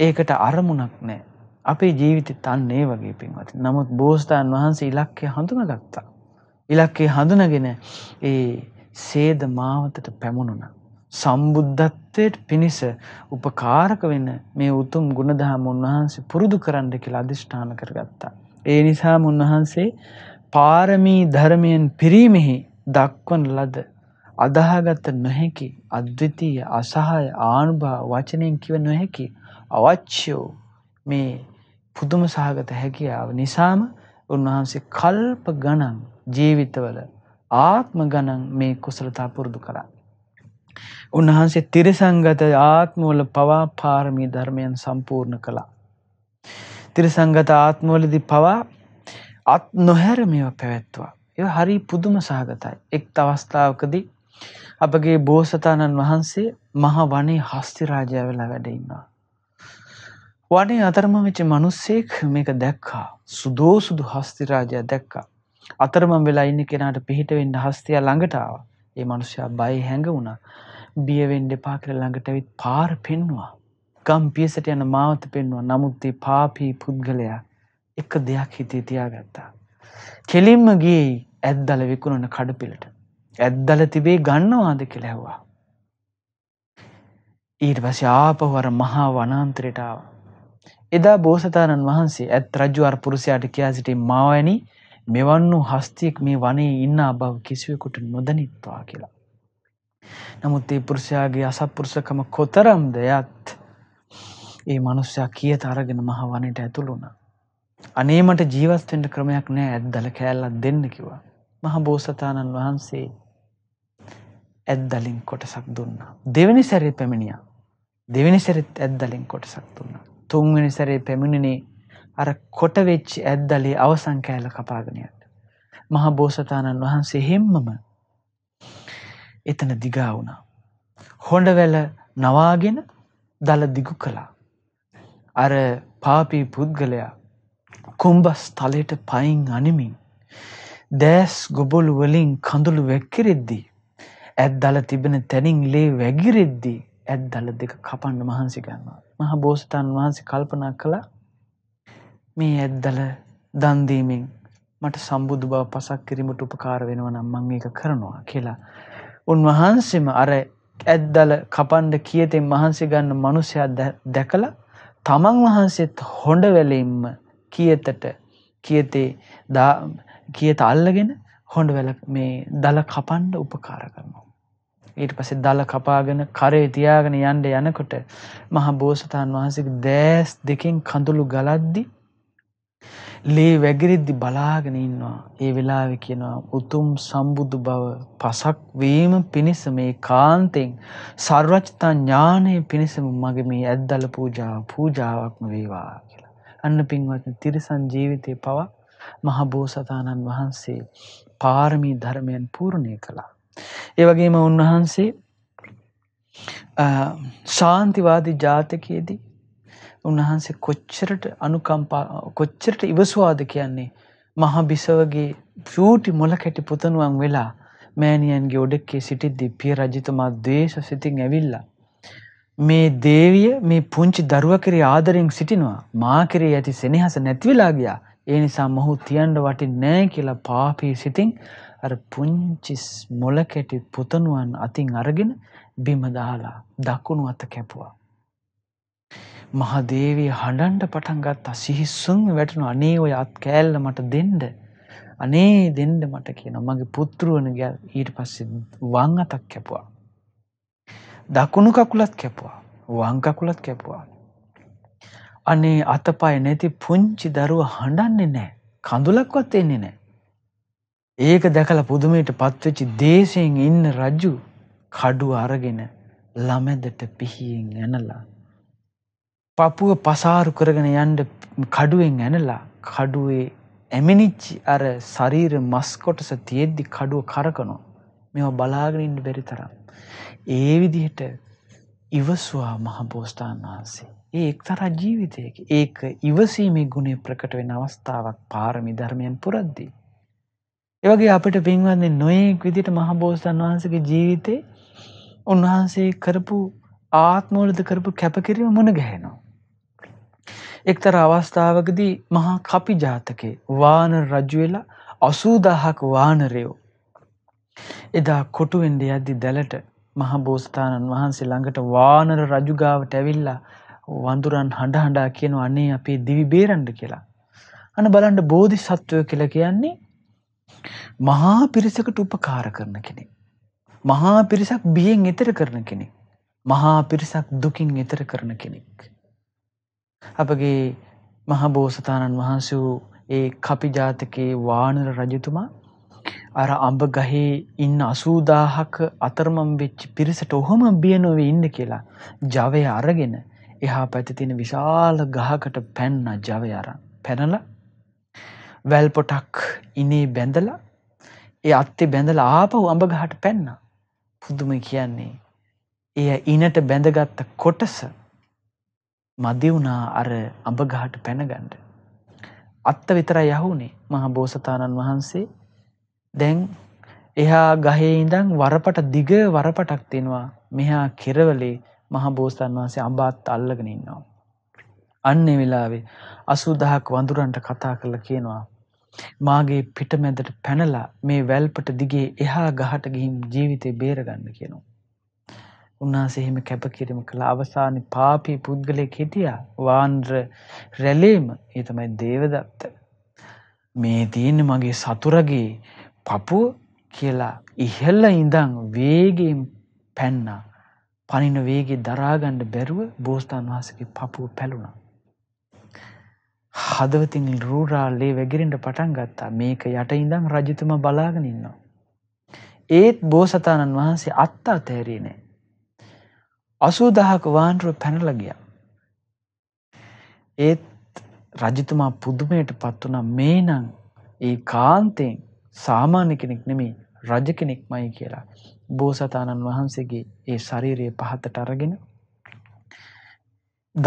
ඒකට අරමුණක් නෑ අපේ ජීවිත තන්නේ වගේ පින්වති නමුත් බෝස්ථාන් වහන්සේ ඉලක්කය හඳුන ගත්තා. ඉලක්කේ හඳුනගෙන ඒ සේද මාවතට පැමුණුණ. සම්බුද්ධත්වයට පිණිස උපකාරක වෙන මේ උතුම් ගුණදහම උන්වහන්සේ පුරුදු කරන්න කියලා අධිෂ්ඨාන කරගත්තා. ඒ නිසාම උන්වහන්සේ පාරමී ධර්මයෙන් පිරීමෙහි දක්වන ලද අදාහගත නොහැකි අද්විතීය අසහාය ආනුභාව වචනයෙන් කිව නොහැකි අවශ්‍ය වූ මේ පුදුම සහගත හැකියාව නිසාම උන්වහන්සේ කල්ප ගණන් ජීවිතවල ආත්ම ගණන් මේ කුසලතා පුරුදු කරා. උන්වහන්සේ තිරිසංගත ආත්මවල පවා පාරමී ධර්මයන් සම්පූර්ණ කළා. තිරිසංගත ආත්මවලදී පවා අත් නොහැර මේව පැවැත්වා. ඒ හරි පුදුම සහගතයි. එක් තවස්ථාවකදී අපගේ බෝසතාණන් වහන්සේ මහ වනේ හස්තිරාජය වෙලා වැඩඉන්නවා. වනේ අතරම වෙච්ච මනුස්සෙක් මේක දැක්කා සුදෝසුදු හස්තිරාජය දැක්කා. අතරමම් වෙලා ඉන්න කෙනාට පිහිටවෙන්න හස්තිය ළඟටාව ඒ මනුෂ්‍යයා බයි හැඟ වුණා බියවෙන්ඩ එපා කර ළඟට විත් පාර පෙන්වා. ගම් පියසට යන මාවත පෙන්වා නමුත්ති පාපී පුද්ගලයා එක දෙයක් හිතේ තියාගත්තා. කෙලින්ම ගියයි ඇද්දල විකුණන කඩපිලට ඇද්දල තිබේ ගන්නවාද කියලා ඇහ්වා. ඊට පස්සේ ආපහුවර මහා වනාන්තරයට ආවා. එදා බෝසතාණන් වහන්සේ ඇත් රජු අර පුරුෂයාට කියා සිටි මාවැනි මෙවන් වූ හස්තියෙක් මේ වනයේ ඉන්න බව කිසිවෙකුට නොදනිත්වා කියලා. නමුත් ඒ පුරුෂයාගේ අසත්පුරුෂකම කොතරම්ද යත් ඒ මනුස්සයා කියත අරගෙන මහ වනයට ඇතුළු වුණා. අනේ මට ජීවත් වෙන්න ක්‍රමයක් නෑ ඇද්දල කෑල්ලක් දෙන්න කිව්වා. මහබෝසතාණන් වහන්සේ ඇද්දලින් කොටසක් දුන්නා. දෙවැනි සැරේ පැමිණිය. දෙවැනි සැරිත් ඇද්දලින් කොටසක් දුන්නා. තුන්වැනි සැරේ පැමිණිනේ අර කොටවෙච්චි ඇද්දලේ අවසංකෑල කපාගෙනයට. මහබෝසතාණන් වහන්සේ හෙම්මම එතන දිගා වුණා. හොඬවැල නවාගෙන දල දිගු කළා. අර පාපී පුද්ගලයා කුම්බස් තලයට පයින් අනිමින් දෑස් ගොබොලු වලින් කඳුළු වැක්කිරෙද්දී. ඇත් දල තිබෙන තැනින් ලේ වැගිරෙද්දී ඇත් දල දෙක කපන්න මහන්සි ගන්නවා. මහ බෝසතාන් වහන්සේ කල්පනා කළා මේ ඇත් දල දන්දීමෙන් මට සම්බුදු බව පසක් කිරීමට උපකාර වෙනවා නම් මං ඒක කරනවා කියලා. උන්වහන්සේම අර ඇත්දල කපන්ඩ කියතෙන් මහන්සේ ගන්න මනුසයා දැකලා තමන් වහන්සේත් හොඬ වැලෙම්ම කියතට කියතේ කියත අල්ලගෙන හොඩ වැල මේ දල කපන්ඩ උපකාර කරනවා. ඊට පසේ දල කපාගෙන කරේ තියාගෙන යන්ඩ යනකොට මහා බෝසතාන් වහන්සේ දෑස් දෙකින් කඳුළු ගලද්දි ලේ වැගිරිද්දි බලාගෙන ඉන්නවා ඒ වෙලාවෙ කියනවා උතුම් සම්බුදු බව පසක් වීම පිණිස මේ කාන්තෙන් සර්වචතා ඥානය පිණිසම මගේ මේ ඇද්දල පූජාව පූජාවක්ම වේවා කියලා. අන්න පින්වත් තිරිසන් ජීවිතය පවා මහබෝසතාණන් වහන්සේ පාරමී ධර්මයන් පූර්ණය කළා. ඒවගේම උන්වහන්සේ ශාන්තිවාදී ජාතකයේදී උන්වහන්සේ කොච්චරට අනුකම්පා කොච්චරට ඉවස්වාද කියන්නේ මහබිසවගේ පූටි මොල කැටි පුතනුවන් වෙලා මෑණියන්ගේ ඔඩක්කේ සිටිද්දි පිය රජතුමා දේශ සිතින් ඇවිල්ලා. මේ දේවිය මේ පුංචි දරුව කරේ ආදරෙන් සිටිනවා මාකරේ ඇති සෙනහස නැතිවෙලා ගියා ඒ නිසා මොහු තියන්ඩ වටින් නෑ කියලා පාපී සිතින් අර පුංචිස් මොලකෙටි පුතනුවන් අතින් අරගෙන බිමදාලා දක්කුණු අත කැපුවා. මහදේවී හඬන්ඩ පටන්ගත් අසිහිස්සුන් වැටනු අනේ ඔය අත් කෑල්ල මට දෙන්ඩ අනේ දෙන්ඩ මට කියන මගේ පුත්තුරුවන ගැල් ඊට පස්සෙ වං අතක් කැපුවා. දකුණු කකුලත් කැපුවා වංකකුලත් කැපුවා අනේ අතපය නැති පුංචි දරුව හඬන්නේ නෑ කඳුලක්වත් එන්නේ නෑ. ඒක දැකලා පුදුමයට පත්වෙච්චි දේශයෙන් ඉන්න රජු කඩුව අරගෙන ළමැදට පිහියෙන් ඇනලා. පපුුව පසාරු කරගෙන යන්ඩ කඩුවෙන් ඇනලා කඩුවේ ඇමිනිච්චි අර සරීර මස්කොටස තියෙද්දි කඩුව කරකනෝ මෙ බලාගෙනින්ට බැරි තරම්. ඒ විදිහට ඉවස්වා මහබෝස්ථාන් වහන්සේ. ඒ එක්තරා ජීවිතයක ඒක ඉවසීමේ ගුණේ ප්‍රකට වෙන අවස්ථාවක් පාරමි ධර්මයන් පුරද්දී. ඒවගේ අපිට පින්වන්නේ නොයෙක් විදිට මහබෝසතන් වහන්සගේ ජීවිතේ උන්වහන්සේ කරපු ආත්මෝලද කරපු කැපකිරීම මුණ ගැහෙනවා. එක්තර අවස්ථාවකදී මහා කපි ජාතකේ වාන රජවෙලා අසූදාහක් වානරයෝ. එදා කොටුවෙන්ඩ යද්දි දැලට මහබෝස්ථානන් වහන්සේ ළඟට වානර රජුගාවට ඇවිල්ලා වඳුරන් හඬ හඬා කියන අනේ අපේ දිවි බේරන්ඩ කියලා. අන බලන්ඩ බෝධි සත්වය කියල කියන්නේ මහා පිරිසකට උපකාර කරන කෙනෙ. මහා පිරිසක් බියෙන් එතර කරන කෙනෙක්. මහා පිරිසක් දුකින් එතර කරන කෙනෙක්. අපගේ මහබෝසතාණන් වහන්ස වූ ඒ කපි ජාතකයේ වානර රජතුමා අර අඹ ගහේ ඉන්න අසූදාහක අතරමම් වෙච්චි පිරිසට ඔහොම බියනොවේ ඉන්න කියලා ජවය අරගෙන එහා පැතිතින විශාල ගහකට පැන්න ජවයරන් පැනල වැල්පොටක් ඉනේ බැඳලා ඒ අත්තේ බැඳල ආපහු අඹ ගහට පැන්න පුදුම කියන්නේ එය ඉනට බැඳගත්ත කොටස මදිවුණා අර අඹගහට පැනගණ්ඩ. අත්ත විතරයි යහුනේ මහ බෝසතාණන් වහන්සේ දැන් එහා ගහේ ඉඳං වරපට දිග වරපටක් තිෙනවා මෙහා කෙරවලේ මහබෝස්තන් වහන්සේ අබාත් අල්ලගෙන ඉන්නවා. අන්නේ වෙලාවේ අසුදහක් වඳුරන්ට කතා කරලා කියනවා. මාගේ පිටමැදට පැනලා මේ වැල්පට දිගේ එහා ගහට ගිහිම් ජීවිතය බේරගන්න කියනවා. උන්නාසෙහෙම කැපකිරීම කළ අවසාන පාපී පුද්ගලය කෙටිය වාන්ද්‍ර රැලේම ඒතමයි දේවදත්ත. මේ තියෙන මගේ සතුරගේ පපුුව කියලා ඉහල්ල ඉඳං වේගෙන් පැන්නා පනින වේගේ දරාගණ්ඩ බැරුව බෝස්ථාන් වහසගේ පපුුව පැලුණා. හදවතින් රූරාල්ලේ වැගිරෙන්ට පටන් ගත්තා මේක යට ඉඳං රජතුම බලාගෙන ඉන්නවා. ඒත් බෝසතාණන් වහන්සේ අත්තා තැරීනේ. අසූ දහක වාන්ටුව පැනලගිය. ඒත් රජතුමා පුදුමයට පත්වන මේනං ඒ කාන්තයෙන් සාමාන්‍ය කෙනෙක් නෙමේ රජ කෙනෙක් මයි කියලා. බෝසතාණන් වහන්සේගේ ඒ ශරීරයේ පහතට අරගෙන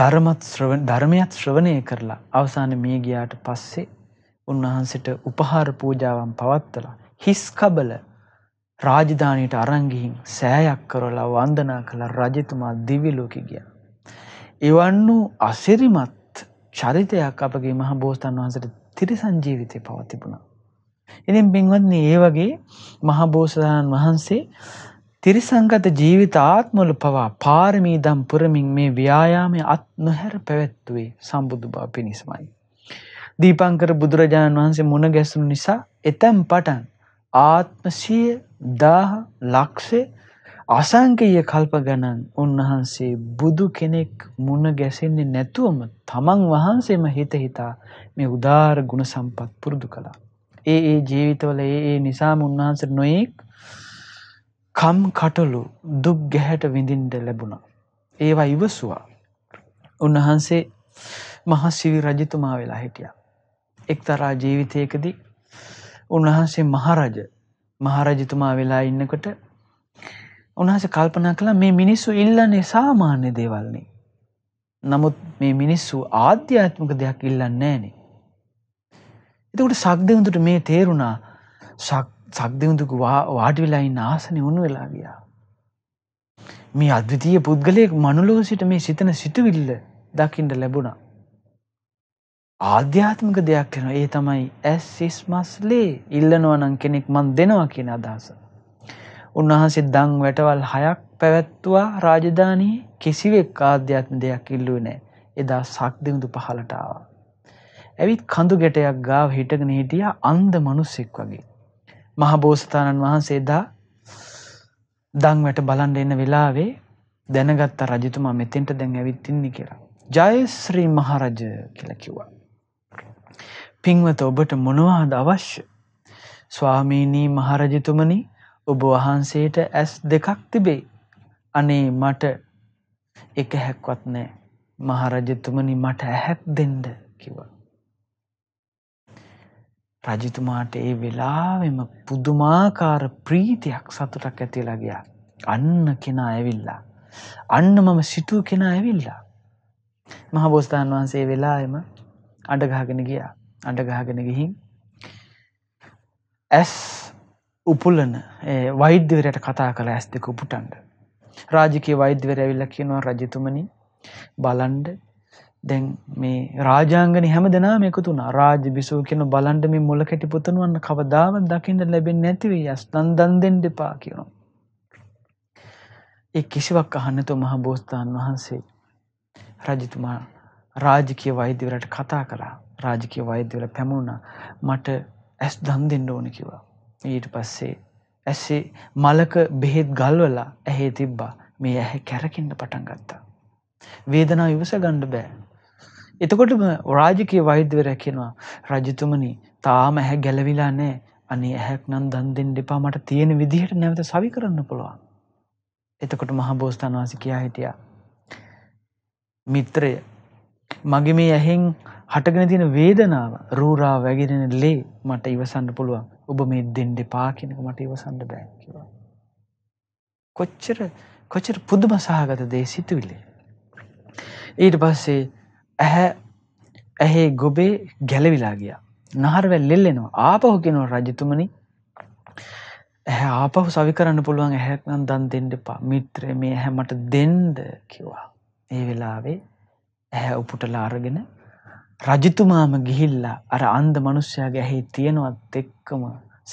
ධර්මත් ධර්මයත් ශ්‍රවණය කරලා අවසාන මේ ගියාට පස්සේ උන්වහන්සට උපහාර පූජාවන් පවත්වලා හිස්කබල රාජධානයට අරංගිහින් සෑයක් කරලා වන්දනා කළ රජතුමා දිවිලෝකි ගිය. එවන්නු අසිරිමත් චරිතයක් අපගේ මහ බෝස්තන් වහන්සට තිරිසංජීවිතය පවතිබුණා. ඉතින් පින්වත්නි ඒ වගේ මහා බෝසතාණන් වහන්සේ තිරිසංගත ජීවිත ආත්මවල පවා පාරමී දම් පුරමින් මේ ව්‍යායාමයේ අත් නොහැර පැවැත්වුවේ සම්බුදු බව පිණිසමයි. දීපංකර බුදුරජාණන් වහන්සේ මුණ ගැසුණු නිසා එතැම් පටන් ආත්මසිය දාහ ලක්ෂේ අසංකීය කල්ප ගණන් උන්වහන්සේ බුදු කෙනෙක් මුණ ගැසෙන්නේ නැතුවම තමන් වහන්සේම හිත හිතා මේ උදාර ගුණ සම්පත් පුරුදු කළා. ඒ ඒ ජීවිතවල ඒ නිසාම උන්වහන්සට නොයෙක් කම් කටලු දුක් ගැහැට විඳින්ට ලැබුණ. ඒවා ඉවසවා උන්වහන්සේ මහස්සිවි රජතුමා වෙලා හිටිය. එක්තරා ජීවිතයකදී උන්වහන්සේ මහරජ මහරජතුමා වෙලා ඉන්නකොට උන්හස කල්පනා කළ මේ මිනිස්සු ඉල්ලන්නේ සාමාන්‍ය දේවල්න්නේ. නමුත් මේ මිනිස්සු ආධ්‍යාත්මක දෙයක් ඉල්ලන්න ෑනේ. එතකොට සක්දෙවුදුට මේ තේරුණා සක්දෙවුදුකු වාඩි වෙලා ඉන්න ආසනේ උණු වෙලා ගියා. මේ අද්විතීය පුද්ගලයෙක් මනුලොව සිට මේ සිතන සිතුවිල්ල දකින්න ලැබුණා. ආධ්‍යාත්මික දෙයක් කරන ඒ තමයි ඇස් සිස්මස්ලේ ඉල්ලනවනං කෙනෙක් මන් දෙනවා කියන අදහස. උන්වහන්සේ දං වැටවල් හයක් පැවැත්තුවා රාජධානී කිසිවෙක් ආධ්‍යාත්ම දෙයක් ඉල්ලුව නෑ එදා සක් දෙමුදු පහලටාව. ඇවිත් කඳු ගෙටයක් ගාව හිටගෙන හිටිය අන්ද මනුස්සෙක් වගේ. මහබෝස්ථාණන් වහන්සේදා දංවැට බලන්ඩ එන්න වෙලාවේ දැනගත්තා රජතුමා මෙතෙන්ට දැන් ඇවිත්තින්නේ කියලා. ජයස්ශ්‍රී මහරජ කියලා කිව්වා. පින්වත ඔබට මොනවාද අවශ්‍ය. ස්වාමීනී මහරජතුමනි ඔබ වහන්සේට ඇස් දෙකක් තිබේ. අනේ මට එක හැක්වත් නෑ මහරජතුමනි මට ඇහැක් දෙන්ඩ කිව. රජතුමාට ඒ වෙලාවෙම පුදුමාකාර ප්‍රීතියක් සතුටක් ඇතිලා ගියා. අන්න කෙනා ඇවිල්ලා. අන්න මම සිටූ කෙනා ඇවිල්ලා. මහබෝස්ථාන් වහන්සේ වෙලාවෙම අඩගහගෙන ගියා. අඩගහගෙන ගිහින් ඇස් උපුලන වෛද්‍යවරයට කතා කළ ඇස් දෙක උපුටන්ඩ. රාජිකය වෛද්‍යවර ඇවිල්ල කියනවා රජතුමනි බලන්ඩ දැන් මේ රාජාංගන හැම දෙනාම එකතු වුණා. රාජ බිසෝ කියන බලන්න මේ මුල කැටි පුතණුවන් කවදාවත් දකින්න ලැබෙන්නේ නැති වෙයි. අස්තන් දන් දෙන්න එපා කියනවා. ඒ කිසිවක් අහන්නේ නැතුව මහ බෝසතාණන් වහන්සේ රජතුමා රාජකීය වෛද්‍යවරට කතා කරා. රාජකීය වෛද්‍යවර පැමුණා. මට ඇස් දන් දෙන්න ඕන කිව්වා. ඊට පස්සේ ඇසේ මලක බෙහෙත් ගල්වලා ඇහි තිබ්බා. මේ ඇහැ කැරකෙන්න පටන් ගත්තා. වේදනාව ඉවස ගන්න බෑ. එතකොටම රාජකීය වෛද්‍යවරයා කියනවා රජතුමනි තාම ඇහැ ගැලවිලා නැහැ. අනේ ඇහැක් නම් දන් දෙන්න එපා මට තියෙන විදිහට නැවත සවි කරන්න පුළුවන්. එතකොට මහබෝසතාණන් වහන්සේ කියා හිටියා. මිත්‍රය මගේ මේ ඇහෙන් හටගෙන තියෙන වේදනාව රූරා වැగిරෙන ලේ මට ඉවසන්න පුළුවන්. ඔබ මේ දෙන්න එපා කියනක මට ඉවසන්න බෑ කිව්වා. කොච්චර කොච්චර පුදුම සහගත දේ සිතුවිලි. ඊට පස්සේ ඇහැ ඇහේ ගොබේ ගැලවිලා ගිය නහරවැල් ලෙල්ලෙනවා ආපහු කෙනෝ රජතුමනි ඇහ ආපහු සවි කරන්න පුළුවන් ඇහැක් නම් දන් දෙෙන්ඩ පා මිත්‍ර මේ හැමට දෙන්ඩ කිවා ඒ වෙලාවේ ඇහැ උපුටල අරගෙන රජතුමාම ගිහිල්ලා අර අන්ද මනුස්්‍යයාගේ ඇහි තියෙනවත් එක්කම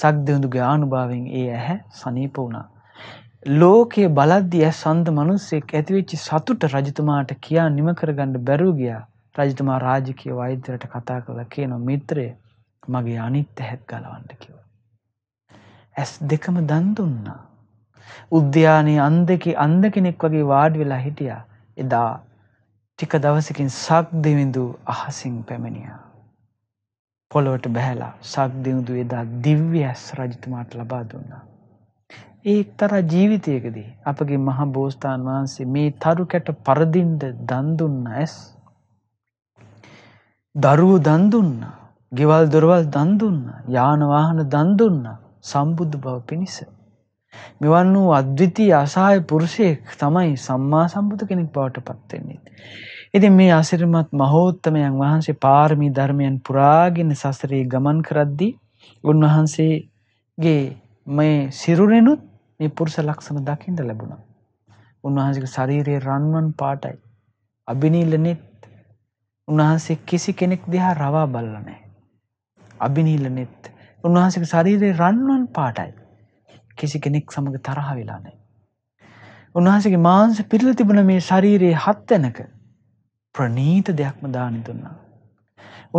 සක්දයුඳුගේ ආනුභාවෙන් ඒ ඇහැ සනීප වුණා. ලෝකයේ බලද්දි ඇ සන්ද මනුස්සෙක් ඇතිවෙච්චි සතුට රජතුමාට කියා නිමකරගණඩ බැරූගයා රජතුමා රාජකීය වෛද්‍යරට කතා කරලා කියනවා මිත්‍රය මගේ අනිත් ඇහත් ගලවන්න කිව්වා. ඇස් දෙකම දන් දුන්නා. උද්‍යානයේ අන්දකේ අන්ද කෙනෙක් වගේ වාඩි වෙලා හිටියා. එදා ටික දවසකින් සක් දෙවිඳු අහසින් පැමිණියා. පොළොවට බැහැලා සක් දෙවිඳු එදා දිව්‍ය ඇස් රජතුමාට ලබා දුන්නා. ඒ එක්තරා ජීවිතයකදී අපගේ මහා බෝසතාණන් වහන්සේ මේ තරු කැට පරදින්න දන් දුන්න ඇස් දරුවෝ දන් දුන්නා. ගෙවල් දොරවල් දන් දුන්නා. යාන වාහන දන් දුන්නා. සම්බුද්ධ බව පිණිස. මෙවන් වූ අද්විතීය අසහාය පුරුෂයෙක් තමයි සම්මා සම්බුදු කෙනෙක් බවට පත් වෙන්නේ. ඉතින් මේ අසිරිමත් මහෝත්තමයන් වහන්සේ පාරමී ධර්මයන් පුරාගෙන සසරේ ගමන් කරද්දී උන්වහන්සේගේ මේ සිරුරෙනුත් මේ පුරුෂ ලක්ෂණ දකින්න ලැබුණා. උන්වහන්සේගේ ශරීරයේ රන්වන් පාටයි. අබිනීලනෙත් උන්වහන්සේ කිසි කෙනෙක් දෙහා රවා බල්ල නැහැ. අබිනීල නෙත් උන්වහන්සේගේ ශරීරේ රන්වන් පාටයි. කිසි කෙනෙක් සමග තරහ වෙලා නැහැ. උන්වහන්සේගේ මාංශ පිරලා තිබුණ මේ ශරීරයේ හත් වෙනක ප්‍රනීත දෙයක්ම දානි දුන්නා.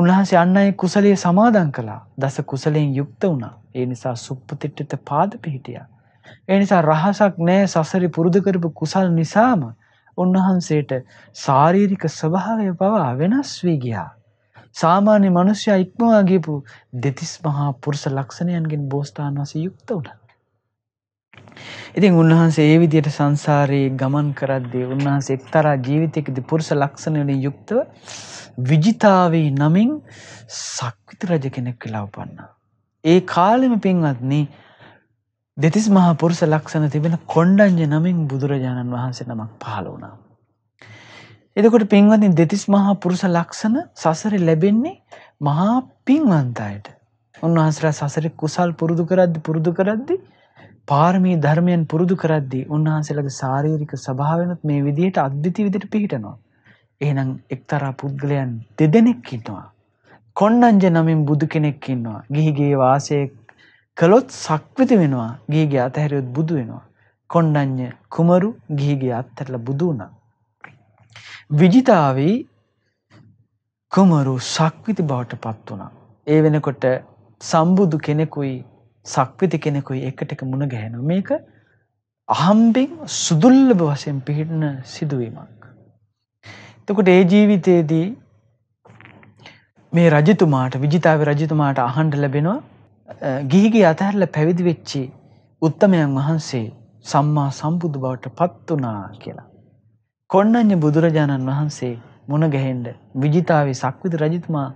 උන්වහන්සේ අන්න අය කුසලයේ සමාදන් කළා. දස කුසලයෙන් යුක්ත වුණා. ඒ නිසා සුප්පතිට්ඨිත පාද පිහිටියා. ඒ නිසා රහසක් නැහැ සසරි පුරුදු කරපු කුසල් නිසාම උන්වහන්සේට ශාරීරික ස්වභාවය පවා වෙනස් වී ගියා. සාමාන්‍ය මිනිසයා ඉක්මවා ගියපු දෙතිස් මහා පුරුෂ ලක්ෂණයන්ගෙන් බෝසතාන් වහන්සේ යුක්ත වුණා. ඉතින් උන්වහන්සේ ඒ විදිහට සංසාරේ ගමන් කරද්දී උන්වහන්සේ එක්තරා ජීවිතයකදී පුරුෂ ලක්ෂණ වලින් යුක්තව විජිතාවේ නමින් සක්විති රජ කෙනෙක් කියලා උපන්නා. ඒ කාලෙම පින්වත්නි දෙතිස් මහා පුරුෂ ලක්ෂණ තිබෙන කොණ්ඩංජ නමින් බුදුරජාණන් වහන්සේ නමක් පහළ වුණා. එදකොට පින්වතින් දෙතිස් මහා පුරුෂ ලක්ෂණ සසර ලැබෙන්නේ මහා පින්වන්තයට. උන්වහන්සේලා සසර කුසල් පුරුදු කරද්දි පුරුදු කරද්දි පාර්මී ධර්මයන් පුරුදු කරද්දි උන්වහන්සේලගේ ශාරීරික ස්වභාවයනොත් මේ විදිහට අද්විතීය විදිහට පිහිටනවා. එහෙනම් එක්තරා පුද්ගලයන් දෙදෙනෙක් ඉන්නවා. කොණ්ණංජ නමින් බුදු කෙනෙක් ඉන්නවා. ගිහිගේ වාසය කළොත් සක්විති වෙනවා ගිහි ගියා අතහැරියොත් බුදු වෙනවා. කොණ්ඩඤ්ඤ කුමරු ගිහි ගියා අතහැරලා බුදු වුණා. විජිතාවේ කුමරු සක්විති බවට පත් වුණා. ඒ වෙනකොට සම්බුදු කෙනෙකුයි සක්විති කෙනෙකුයි එකට එක මුණ ගැහෙනවා. මේක අහම්බෙන් සුදුල්ලභ වශයෙන් පිහිටන සිදුවීමක්. එතකොට ඒ ජීවිතයේදී මේ රජතුමාට විජිතාවේ රජතුමාට අහන්ඩ ලැබෙනවා ගිහිගේ අතහැරල පැවිදි වෙච්චි උත්තමයන් වහන්සේ සම්මා සම්බුදු බවට පත් වනා කියලා. කොන්නඥ බුදුරජාණන් වහන්සේ මුණගැහෙන්ඩ විජිතාවේ සක්විත රජතුමා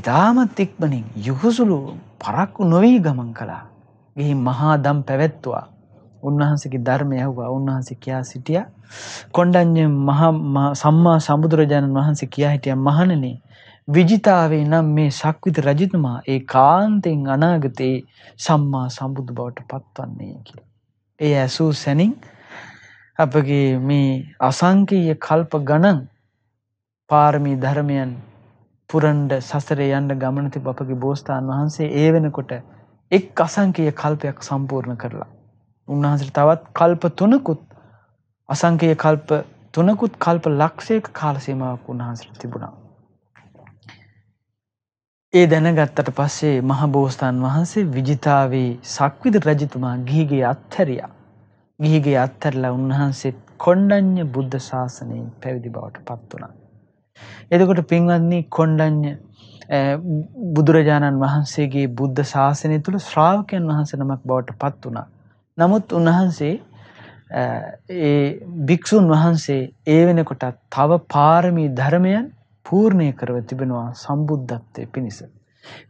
ඉතාමත් ඉක්මනින් යුහුසුළු පරක්කු නොවී ගමන් කළා. ගිහි මහා දම් පැවැත්වා උන්වහන්සකි ධර්මය ඇහ්වා උන්වහන්සේ කියා සිටිය කොණ්ඩඥ සම්මා සම්බුදුරජාණන් වහන්සේ කියා හිටිය මහණනේ විජිතාවේ නම් මේ සක්විත රජතුමා ඒ කාන්තෙන් අනාගතයේ සම්මා සම්බුදු බවට පත්වන්නේ කියල. ඒ ඇසූ සැනින් අපගේ මේ අසංකීය කල්ප ගණන් පාර්මී ධර්මයන් පුරන්ඩ සසරේ යන්න ගමනති බපගේ බෝස්ථාන් වහන්සේ ඒ වෙනකොට එක් අසංකීය කල්පයක් සම්පූර්ණ කරලා. උන්වහන්සට තවත් කල්ප තුනකුත් අසංකය කල්ප තුනකුත් කල්ප ලක්ෂයක කාලසීමාවක් උන්හන්සට තිබුණා. ඒ දැනගත්තට පස්සේ මහබෝස්තන් වහන්සේ විජිතාවේ සක්විද රජතුමා ගිහිගේ අත්හැරයා. ගිහිගේ අත්හැරලා උන්වහන්සේත් කොණ්ඩඥ බුද්ධ ශාසනයෙන් පැවිදි බවට පත් වනා. එදකොට පින්වන්නේ කොණ්ඩඥ බුදුරජාණන් වහන්සේගේ බුද්ධ ශාසනය තුළ ශ්‍රාවකයන් වහන්සනමක් බවට පත් වනා. නමුත් උන්වහන්සේ ඒ භික්‍ෂූන් වහන්සේ ඒ වෙනකොටත් තව පාරමී ධර්මයන් පූර්ණය කරව තිබෙනවා සම්බුද්ධත්වය පිණිස.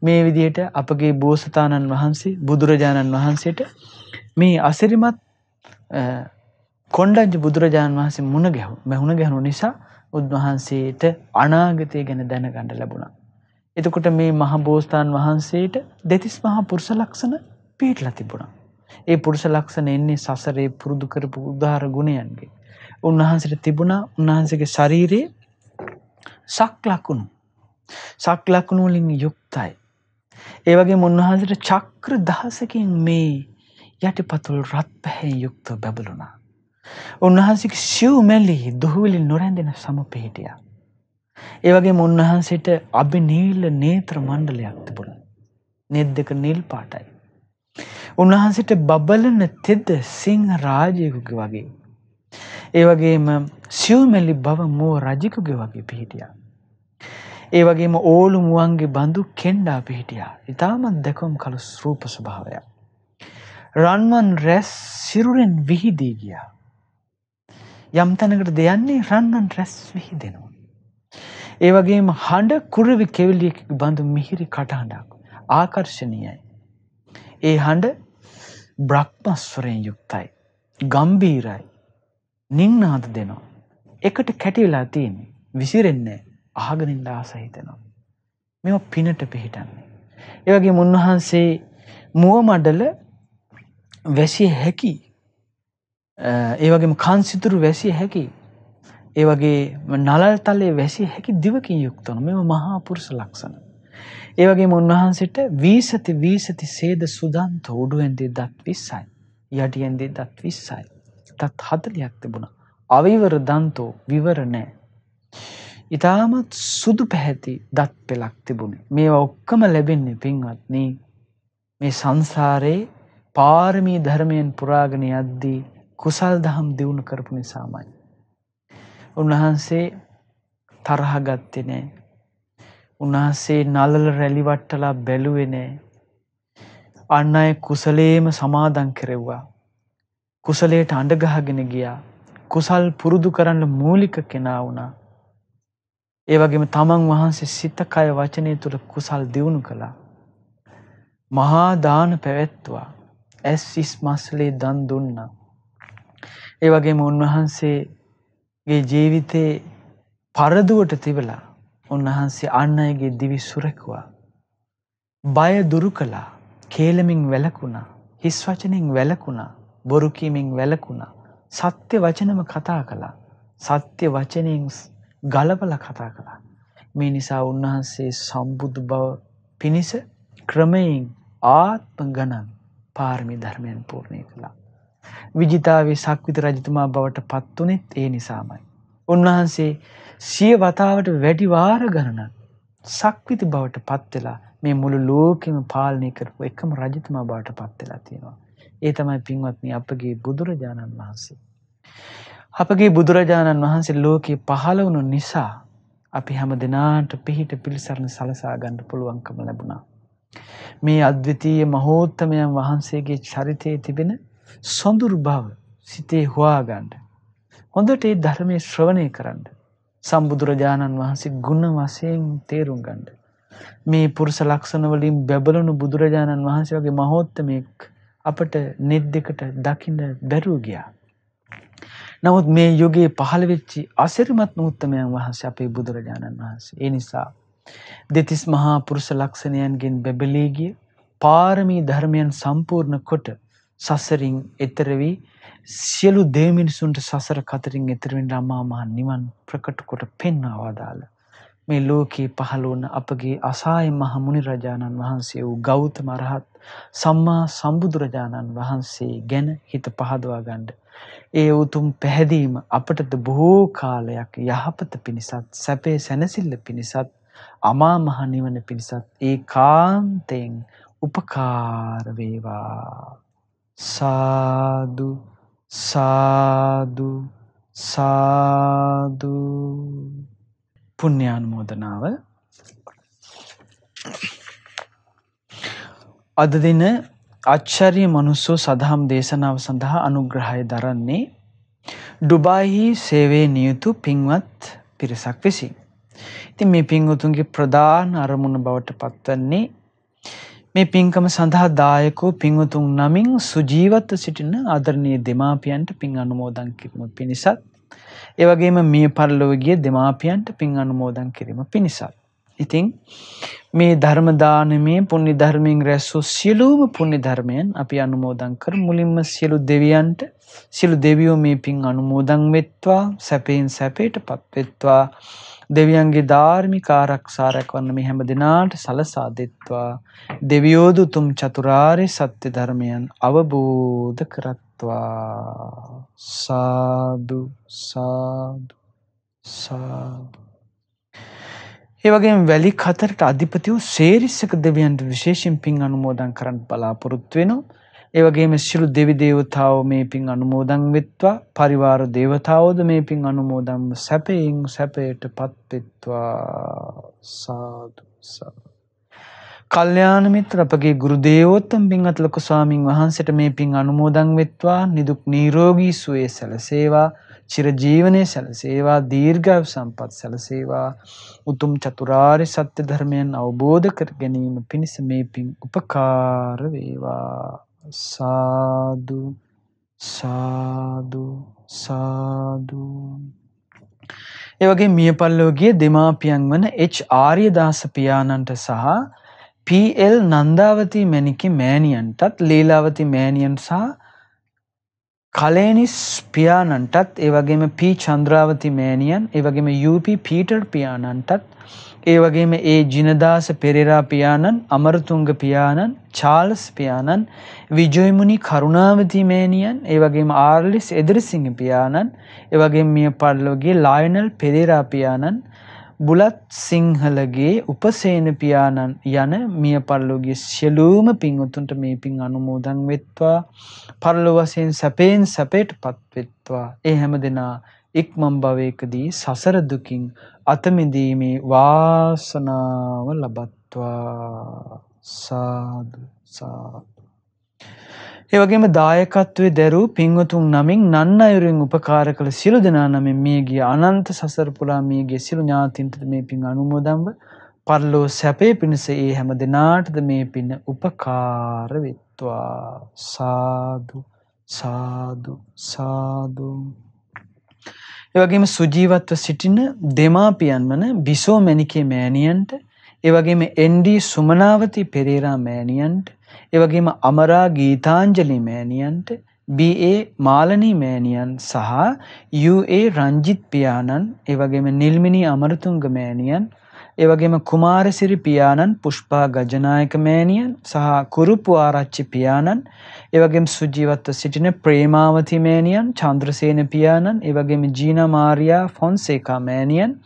මේ විදියට අපගේ බෝසතාණන් වහන්සේ බුදුරජාණන් වහන්සේට මේ අසිරිමත් කොන්්ඩජ බුදුරජාණන් වහන්සේ මුණ ගැහු මැහුණ ගැහුණු නිසා උන්වහන්සේට අනාගතය ගැන දැනගණඩ ලැබුණා. එතකොට මේ මහබෝස්ථාන් වහන්සේට දෙතිස් මහා පුරුෂ ලක්ෂණ පිහිටලා තිබුණා. ඒ පුරුෂ ලක්ෂණ එන්නේ සසරේ පුරුදු කරපු උදාර ගුණයන්ගේ. උන්වහන්සට තිබුණා උන්වහන්සගේ ශරීරයේ සක් ලකුණු. සක් ලකුණුවලින් යුක්තයි. ඒවගේ මුන්වහන්සට චක්‍ර දහසකින් මේ යටිපතුල් රත් පැහැ යුක්ත බැබලුණා. උන්වහන්සේ සිව්මැලි දුහවිලි නොරැඳෙන සමපිහිටිය. ඒවගේ උන්වහන්සේට අභි නීල්ල නේත්‍ර මණ්ඩලයක් තිබුණ. නෙද් දෙක නිල් පාටයි. උන්වහන්සට බබලන තෙද සිංහ රාජයකුක වගේ ඒ වගේම සියුමැලි බව මුව රජිකුගේ වගේ පිහිටියා. ඒ වගේම ඕලු මුවන්ගේ බඳු කෙන්ඩා පිහිටියා. ඉතාමත් දැකොම් කළු ස්රූප ස්වභාවය. රන්වන් රැස් සිරුරෙන් විහිදී ගියා. යම් තැනකට දෙයන්නේ රන්නන් රැස් විහිදෙනවා. ඒ වගේම හඬ කුරුවි කෙවිලියක බඳු මිහිරි කටහඬක් ආකර්ශණීයයි. ඒ හඬ බ්‍රහ්මස්වරයෙන් යුක්තයි. ගම්බීරයි. නිංනාද දෙනවා. එකට කැටිවෙලා තියෙන්නේ විසිරෙන්නේ අහගෙනින්ට ආසහිතනවා. මෙම පිනට පිහිටන්නේ. ඒවගේ මුන්වහන්සේ මුව මඩල වැසිය හැකි ඒවගේම කන්සිතුරු වැසිය හැකි ඒවගේ නලල් තලේ වැසි හැකි දිවකින් යුක්තන මෙම මහාපුරුෂ ලක්ෂණ. ඒවගේ උන්වහන්සට වීසති වීසති සේද සුදන්ත උඩුවෙන්දේ දත් විස්සයි. යටියෙන්දේ දත් විස්සයි. තත් හදලයක් තිබුණ. අවිවර දන්තෝ විවර නෑ. ඉතාමත් සුදු පැහැති දත් පෙලක් තිබුණේ. මේවා ඔක්කම ලැබෙන්නේ පින්වත්නී මේ සංසාරයේ පාරමී ධර්මයෙන් පුරාගෙන යද්දී කුසල් දහම් දියුණු කරපු නිසාමයි. උන්වහන්සේ තරහ ගත්තේ නෑ. උන්වහන්සේ නලල රැලිවට්ටලා බැලුවේ නෑ. අන්න අය කුසලේම සමාදන් කෙරෙව්වා. කුසලයට අඩගහගෙන ගියා කුසල් පුරුදු කරන්න මූලික කෙනා වුණා ඒවගේම තමන් වහන්සේ සිතකය වචනය තුළ කුසල් දියුණු කළා මහා දාන පැවැත්වා ඇස් ඉස් මස්සලේ දන් දුන්නා ඒවගේම උන්වහන්සේගේ ජීවිතයේ පරදුවට තිබලා උන්වහන්සේ අන්න අයගේ දිවි සුරැකවා බය දුරු කළා කේලමින් වැලකුණා හිස් වචනින් වැලකුණා බොරු කීමෙන් වැළකුණා. සත්‍ය වචනම කතා කළා. සත්‍ය වචනයෙන් ගලපලා කතා කළා. මේ නිසා උන්වහන්සේ සම්බුදු බව පිණිස ක්‍රමයෙන් ආත්ම ගණන් පාර්මි ධර්මයන් පූර්ණය කළා. විජිතාවේ සක්විත රජතුමා බවට පත්වනෙත් ඒ නිසාමයි. උන්වහන්සේ සිය වතාවට වැඩි වාර ගණනක් සක්විති බවට පත්වෙලා මේ මුළු ලෝකෙම පාලනය කරපු එකම රජතුමා බවට පත්වෙලා තියෙනවා. ඒ තමයි පින්වත්නි අපගේ බුදුරජාණන් වහන්සේ. අපගේ බුදුරජාණන් වහන්සේ ලෝකයේ පහළ වුණු නිසා අපි හැම දෙනාට පිහිට පිළිසරණ සලසා ගන්න පුළුවන්කම ලැබුණා. මේ අද්විතීය මහෝත්තමයන් වහන්සේගේ චරිතයේ තිබෙන සොඳුරු බව සිතේ හොයාගන්න. හොඳට ඒ ධර්මය ශ්‍රවණය කරන්න. සම්බුදුරජාණන් වහන්සේ ගුණ වසයෙන් තේරුම් ගණ්ඩ. මේ පුරුස ලක්ෂණවලින් බැබලනු බුදුරජාණන් වහන්සේ වගේ මහෝත්තමයෙක් අපට නිද්දකට දකින්න බැරුව ගියා. නමුත් මේ යුගයේ පහළ වෙච්චි අසිරිමත් උත්තමයන් වහන්සේ අපේ බුදුරජාණන් වහන්සේ. ඒ නිසා දෙතිස් මහා පුරුෂ ලක්ෂණයන්ගෙන් බැබලී ගිය පාරමී ධර්මයන් සම්පූර්ණ කොට සසරින් එතර වී සියලු දේ මිනිසුන්ට සසර කතරින් එතර වෙන්න අමා මහ නිවන් ප්‍රකට කොට පෙන්වවා දාලා මේ ලෝකේ පහළ වුණ අපගේ අසාය මහ මුනි රජාණන් වහන්සේ වූ ගෞතම රහත් සම්මා සම්බුදුරජාණන් වහන්සේ ගැන හිත පහදවා ගණ්ඩ. ඒ උතුම් පැහැදීම අපටද බොහෝ කාලයක් යහපත පිණිසත් සැපේ සැනසිල්ල පිණිසත් අමාමහනිවන පිණිසත් ඒ කාන්තයෙන් උපකාරවේවා. සාදු සාදු සාදු පුුණ්‍යාන් මෝදනාව Thank you. අද දින අච්චරිය මනුස්සෝ සදහම් දේශනාව සඳහා අනුග්‍රහය දරන්නේ ඩුබායිහි සේවේ නියුතු පින්වත් පිරිසක් විසින්. ඉතින් මේ පින්වතුන්ගේ ප්‍රධාන අරමුණ බවට පත්වන්නේ මේ පින්කම සඳහා දායකෝ පින්වතුන් නමින් සුජීවත්ව සිටින ආදරණීය දෙමාපියන්ට පින් අනුමෝදන් කිරීම පිණිසත් ඒ වගේම මිය පරලොව ගිය දෙමාපියන්ට පින් අනුමෝදන් කිරීම පිණිසත් ඉතිං මේ ධර්මදානමේ පුුණි ධර්මයෙන් රැස්සු සියලූම පුුණි ධර්මයන් අපි අනුමෝදං කර මුලින්ම සියලු දෙවියන්ට සිලු දෙවියෝ මේ පින් අනුමෝදං වෙත්වා සැපයෙන් සැපේට පත්වෙත්වා දෙවියන්ගේ ධාර්මිකාරක්ෂාරයක් වන්න මේ හැම දෙනාට සලසා දෙත්වා දෙවියෝදු තුම් චතුරාරි සත්‍ය ධර්මයන් අවබෝධ කරත්වා සාදු සාදු සාදු ඒවගේ වැලි කතරට අධිපතිවූ සේරිස්සක දෙවියන්ට විශේෂෙන් පින් අනුමෝදන් කරන්න බලාපොරොත්තු වෙනවා. ඒවගේම සිරු දෙවිදේවතාව මේ පින් අනුමෝදන් වෙත්වා පරිවාර දේවතාවද මේ පින් අනුමෝදම් සැපයින් සැපයට පත්වෙත්වා සාදුසා. කල්්‍යයාන මිත්‍ර අපගේ ගුරු දේවෝත්තම් පින්වත් ලොකු ස්වාමින් වහන්සට මේ පින් අනුමෝදන් වෙත්වා නිදුක් නීරෝගී සුවේ සැලසේවා චිරජීවනයේ සැලසේවා දීර්ඝායු සම්පත් සැලසේවා උතුම් චතුරාර්ය සත්‍ය ධර්මයන් අවබෝධ කර ගැනීම පිණිස මේ පින් උපකාර වේවා සාදු සාදු සාදු ඒ වගේ මියපල්ලෝගේ දෙමාපියන් වන එච් ආර්යදාස පියාණන්ට සහ පල් නන්දාවති මැණිකේ මෑණියන්ටත් ලීලාවති මෑණියන් සහ කලේනිස් පියාණන්ටත් ඒ වගේම පී චන්ද්‍රාවති මෑණියන් ඒ වගේම UP පීටර් පියාණන්ටත් ඒ වගේම ඒ ජිනදාස පෙරේරා පියාණන් අමරතුංග පියාණන් චාල්ස් පියාණන් විජයමුනි කරුණාවති මෑණියන් ඒ වගේම ආර්ලිස් එදිරිසිංහ පියාණන් ඒ වගේම මිය පරලෝකයේ ලයනල් පෙරේරා පියාණන් බුලත් සිංහලගේ උපසේන පියාණන් යන මිය පරලෝගේ සියලූම පින්වතුන්ට මේ පින් අනුමෝදන් වෙත්වා පරලොව වශයෙන් සැපයෙන් සැපයට පත්වෙත්වා ඒ හැම දෙනා ඉක්මම් භවයකදී සසර දුකින් අතමිදීමේ වාසනාව ලබත්වා සාදු සාදු ඒවගේම දායකත්වේ දැරූ පින්වතුන් නමින් නන්න අයුරෙන් උපකාර කළ සිලු දෙනා නමින් මියගේ අනන්ත සසරපුරා මියගේ සිලු ඥාතින්තද මේ පින් අනුමෝදම්ව පරලෝ සැපේ පිණිස ඒ හැම දෙනාටද මේ පින්න උපකාර වෙත්වා සාදු සාදු සාදු ඒවගේම සුජීවත්ව සිටින දෙමාපියන් වන බිසෝ මැනිකේ මෑණියන්ට ඒවගේම එන්ඩී සුමනාවති පෙරේරා මෑණියන්ට ඒ වගේම අමරා ගීතාංජලි මෑණියන්ට BA මාලනී මෑණියන් සහ UA රංජිත් පියාණන් ඒ වගේම නිල්මිනී අමරතුංග මෑණියන් ඒ වගේම කුමාරසිරි පියාණන් පුෂ්පා ගජනායක මෑණියන් සහ කුරුප්පු ආරච්චි පියාණන් ඒ වගේම සුජීවත්ව සිටින ප්‍රේමාවති මෑණියන් චන්ද්‍රසේන පියාණන් ඒ වගේම ජීනා මාරියා ෆොන්සේකා මෑණියන්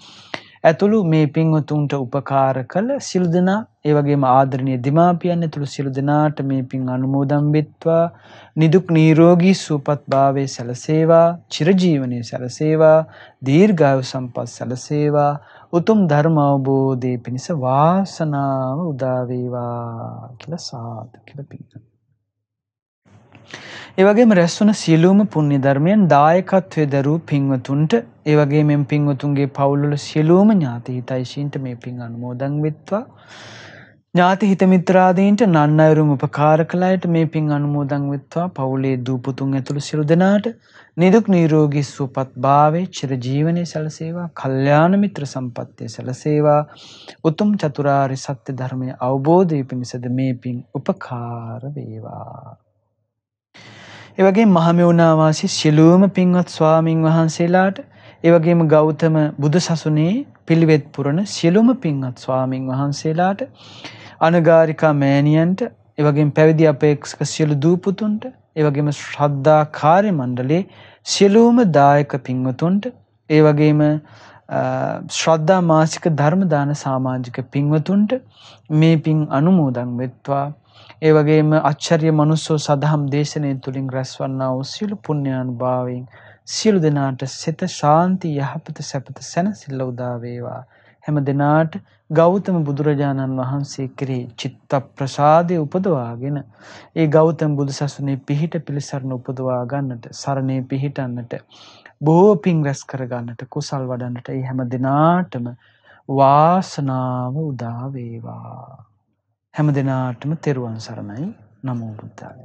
ඇතුළු මේ පින්වතුන්ට උපකාර කළ සිළු දෙනා ඒ වගේම ආදරණීය දෙමාපියන් ඇතුළු සිළු දෙනාට මේ පින් අනුමෝදන් වෙත්වා නිදුක් නිරෝගී සුවපත් භාවයේ සැලසේවා චිරජීවනයේ සැලසේවා දීර්ඝායු සම්පත් සැලසේවා උතුම් ධර්ම අවබෝධයේ පිණිස වාසනාව උදා වේවා කියලා සාදු කියලා පින්වතුන් ඒවගේම රැස්වන සියලූම පුුණ්‍ය ධර්මයන් දායකත්වය දරූ පින්වතුන්ට ඒවගේ මෙ පින්වතුන්ගේ පවුල්ලුල සියලූම ඥාති හිතයිශීන්ට මේ පින් අනුමෝදං විත්වා. ඥාති හිතමිත්‍රාදීන්ට නන්න අයුරුම් උපකාර කළයට මේ පින් අනුමෝදං වෙත්වා පවුලේ දූපතුන් ඇතුළු සිරු දෙනාට නිදුක් නීරෝගී සුවපත් භාවේ චිරජීවනය සැලසේවා කල්්‍යාන මිත්‍ර සම්පත්තිය සැලසේවා උතුම් චතුරාරි සත්‍ය ධර්මය අවබෝධය පිණිසද මේ පින් උපකාර වේවා. ඒ වගේම මහමෙවුනාවාසී සිළුවම පින්වත් ස්වාමින් වහන්සේලාට ඒ වගේම ගෞතම බුදුසසුනේ පිළිවෙත් පුරන සිළුම පින්වත් ස්වාමින් වහන්සේලාට අනගාരികා මෑණියන්ට ඒ වගේම පැවිදි අපේක්ෂක සියලු දූපුතුන්ට ඒ වගේම ශ්‍රද්ධා කාර්ය මණ්ඩලයේ සිළුම දායක පින්වතුන්ට ඒ වගේම ශ්‍රද්ධා මාසික ධර්ම දාන සමාජික පින්වතුන්ට මේ පින් අනුමෝදන් වෙත්වා ඒ වගේම අච්චර්ය මනුස්සෝ සදහම් දේශනය තුළින් රැස්වන්නා වූ සියලු පුණ්‍යාන් භාවයෙන් සියලු දෙනාට සිත ශාන්ති යහපත සැපත සැනසෙල්ල උදා වේවා හැම දිනාට ගෞතම බුදුරජාණන් වහන්සේ කෙරෙහි චිත්ත ප්‍රසාදය උපදවාගෙන ඒ ගෞතම බුදුසසුනේ පිහිට පිළිසරණ උපදවා ගන්නට සරණේ පිහිටන්නට බොහෝ පිං රැස් කර ගන්නට කුසල් වඩන්නට ඒ හැම දිනාටම වාසනාව උදා වේවා හැම දෙනාටම තෙරුවන් සරණයි නමෝබුද්ධාය.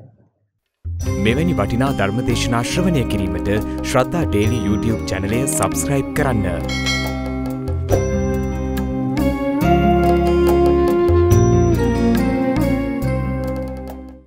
මෙවැනි වටිනා ධර්මදේශනා ශ්‍රවණය කිරීමට ශ්‍රද්ධා ඩේලි YouTube චැනලය සබස්ක්‍රයිබ් කරන්න.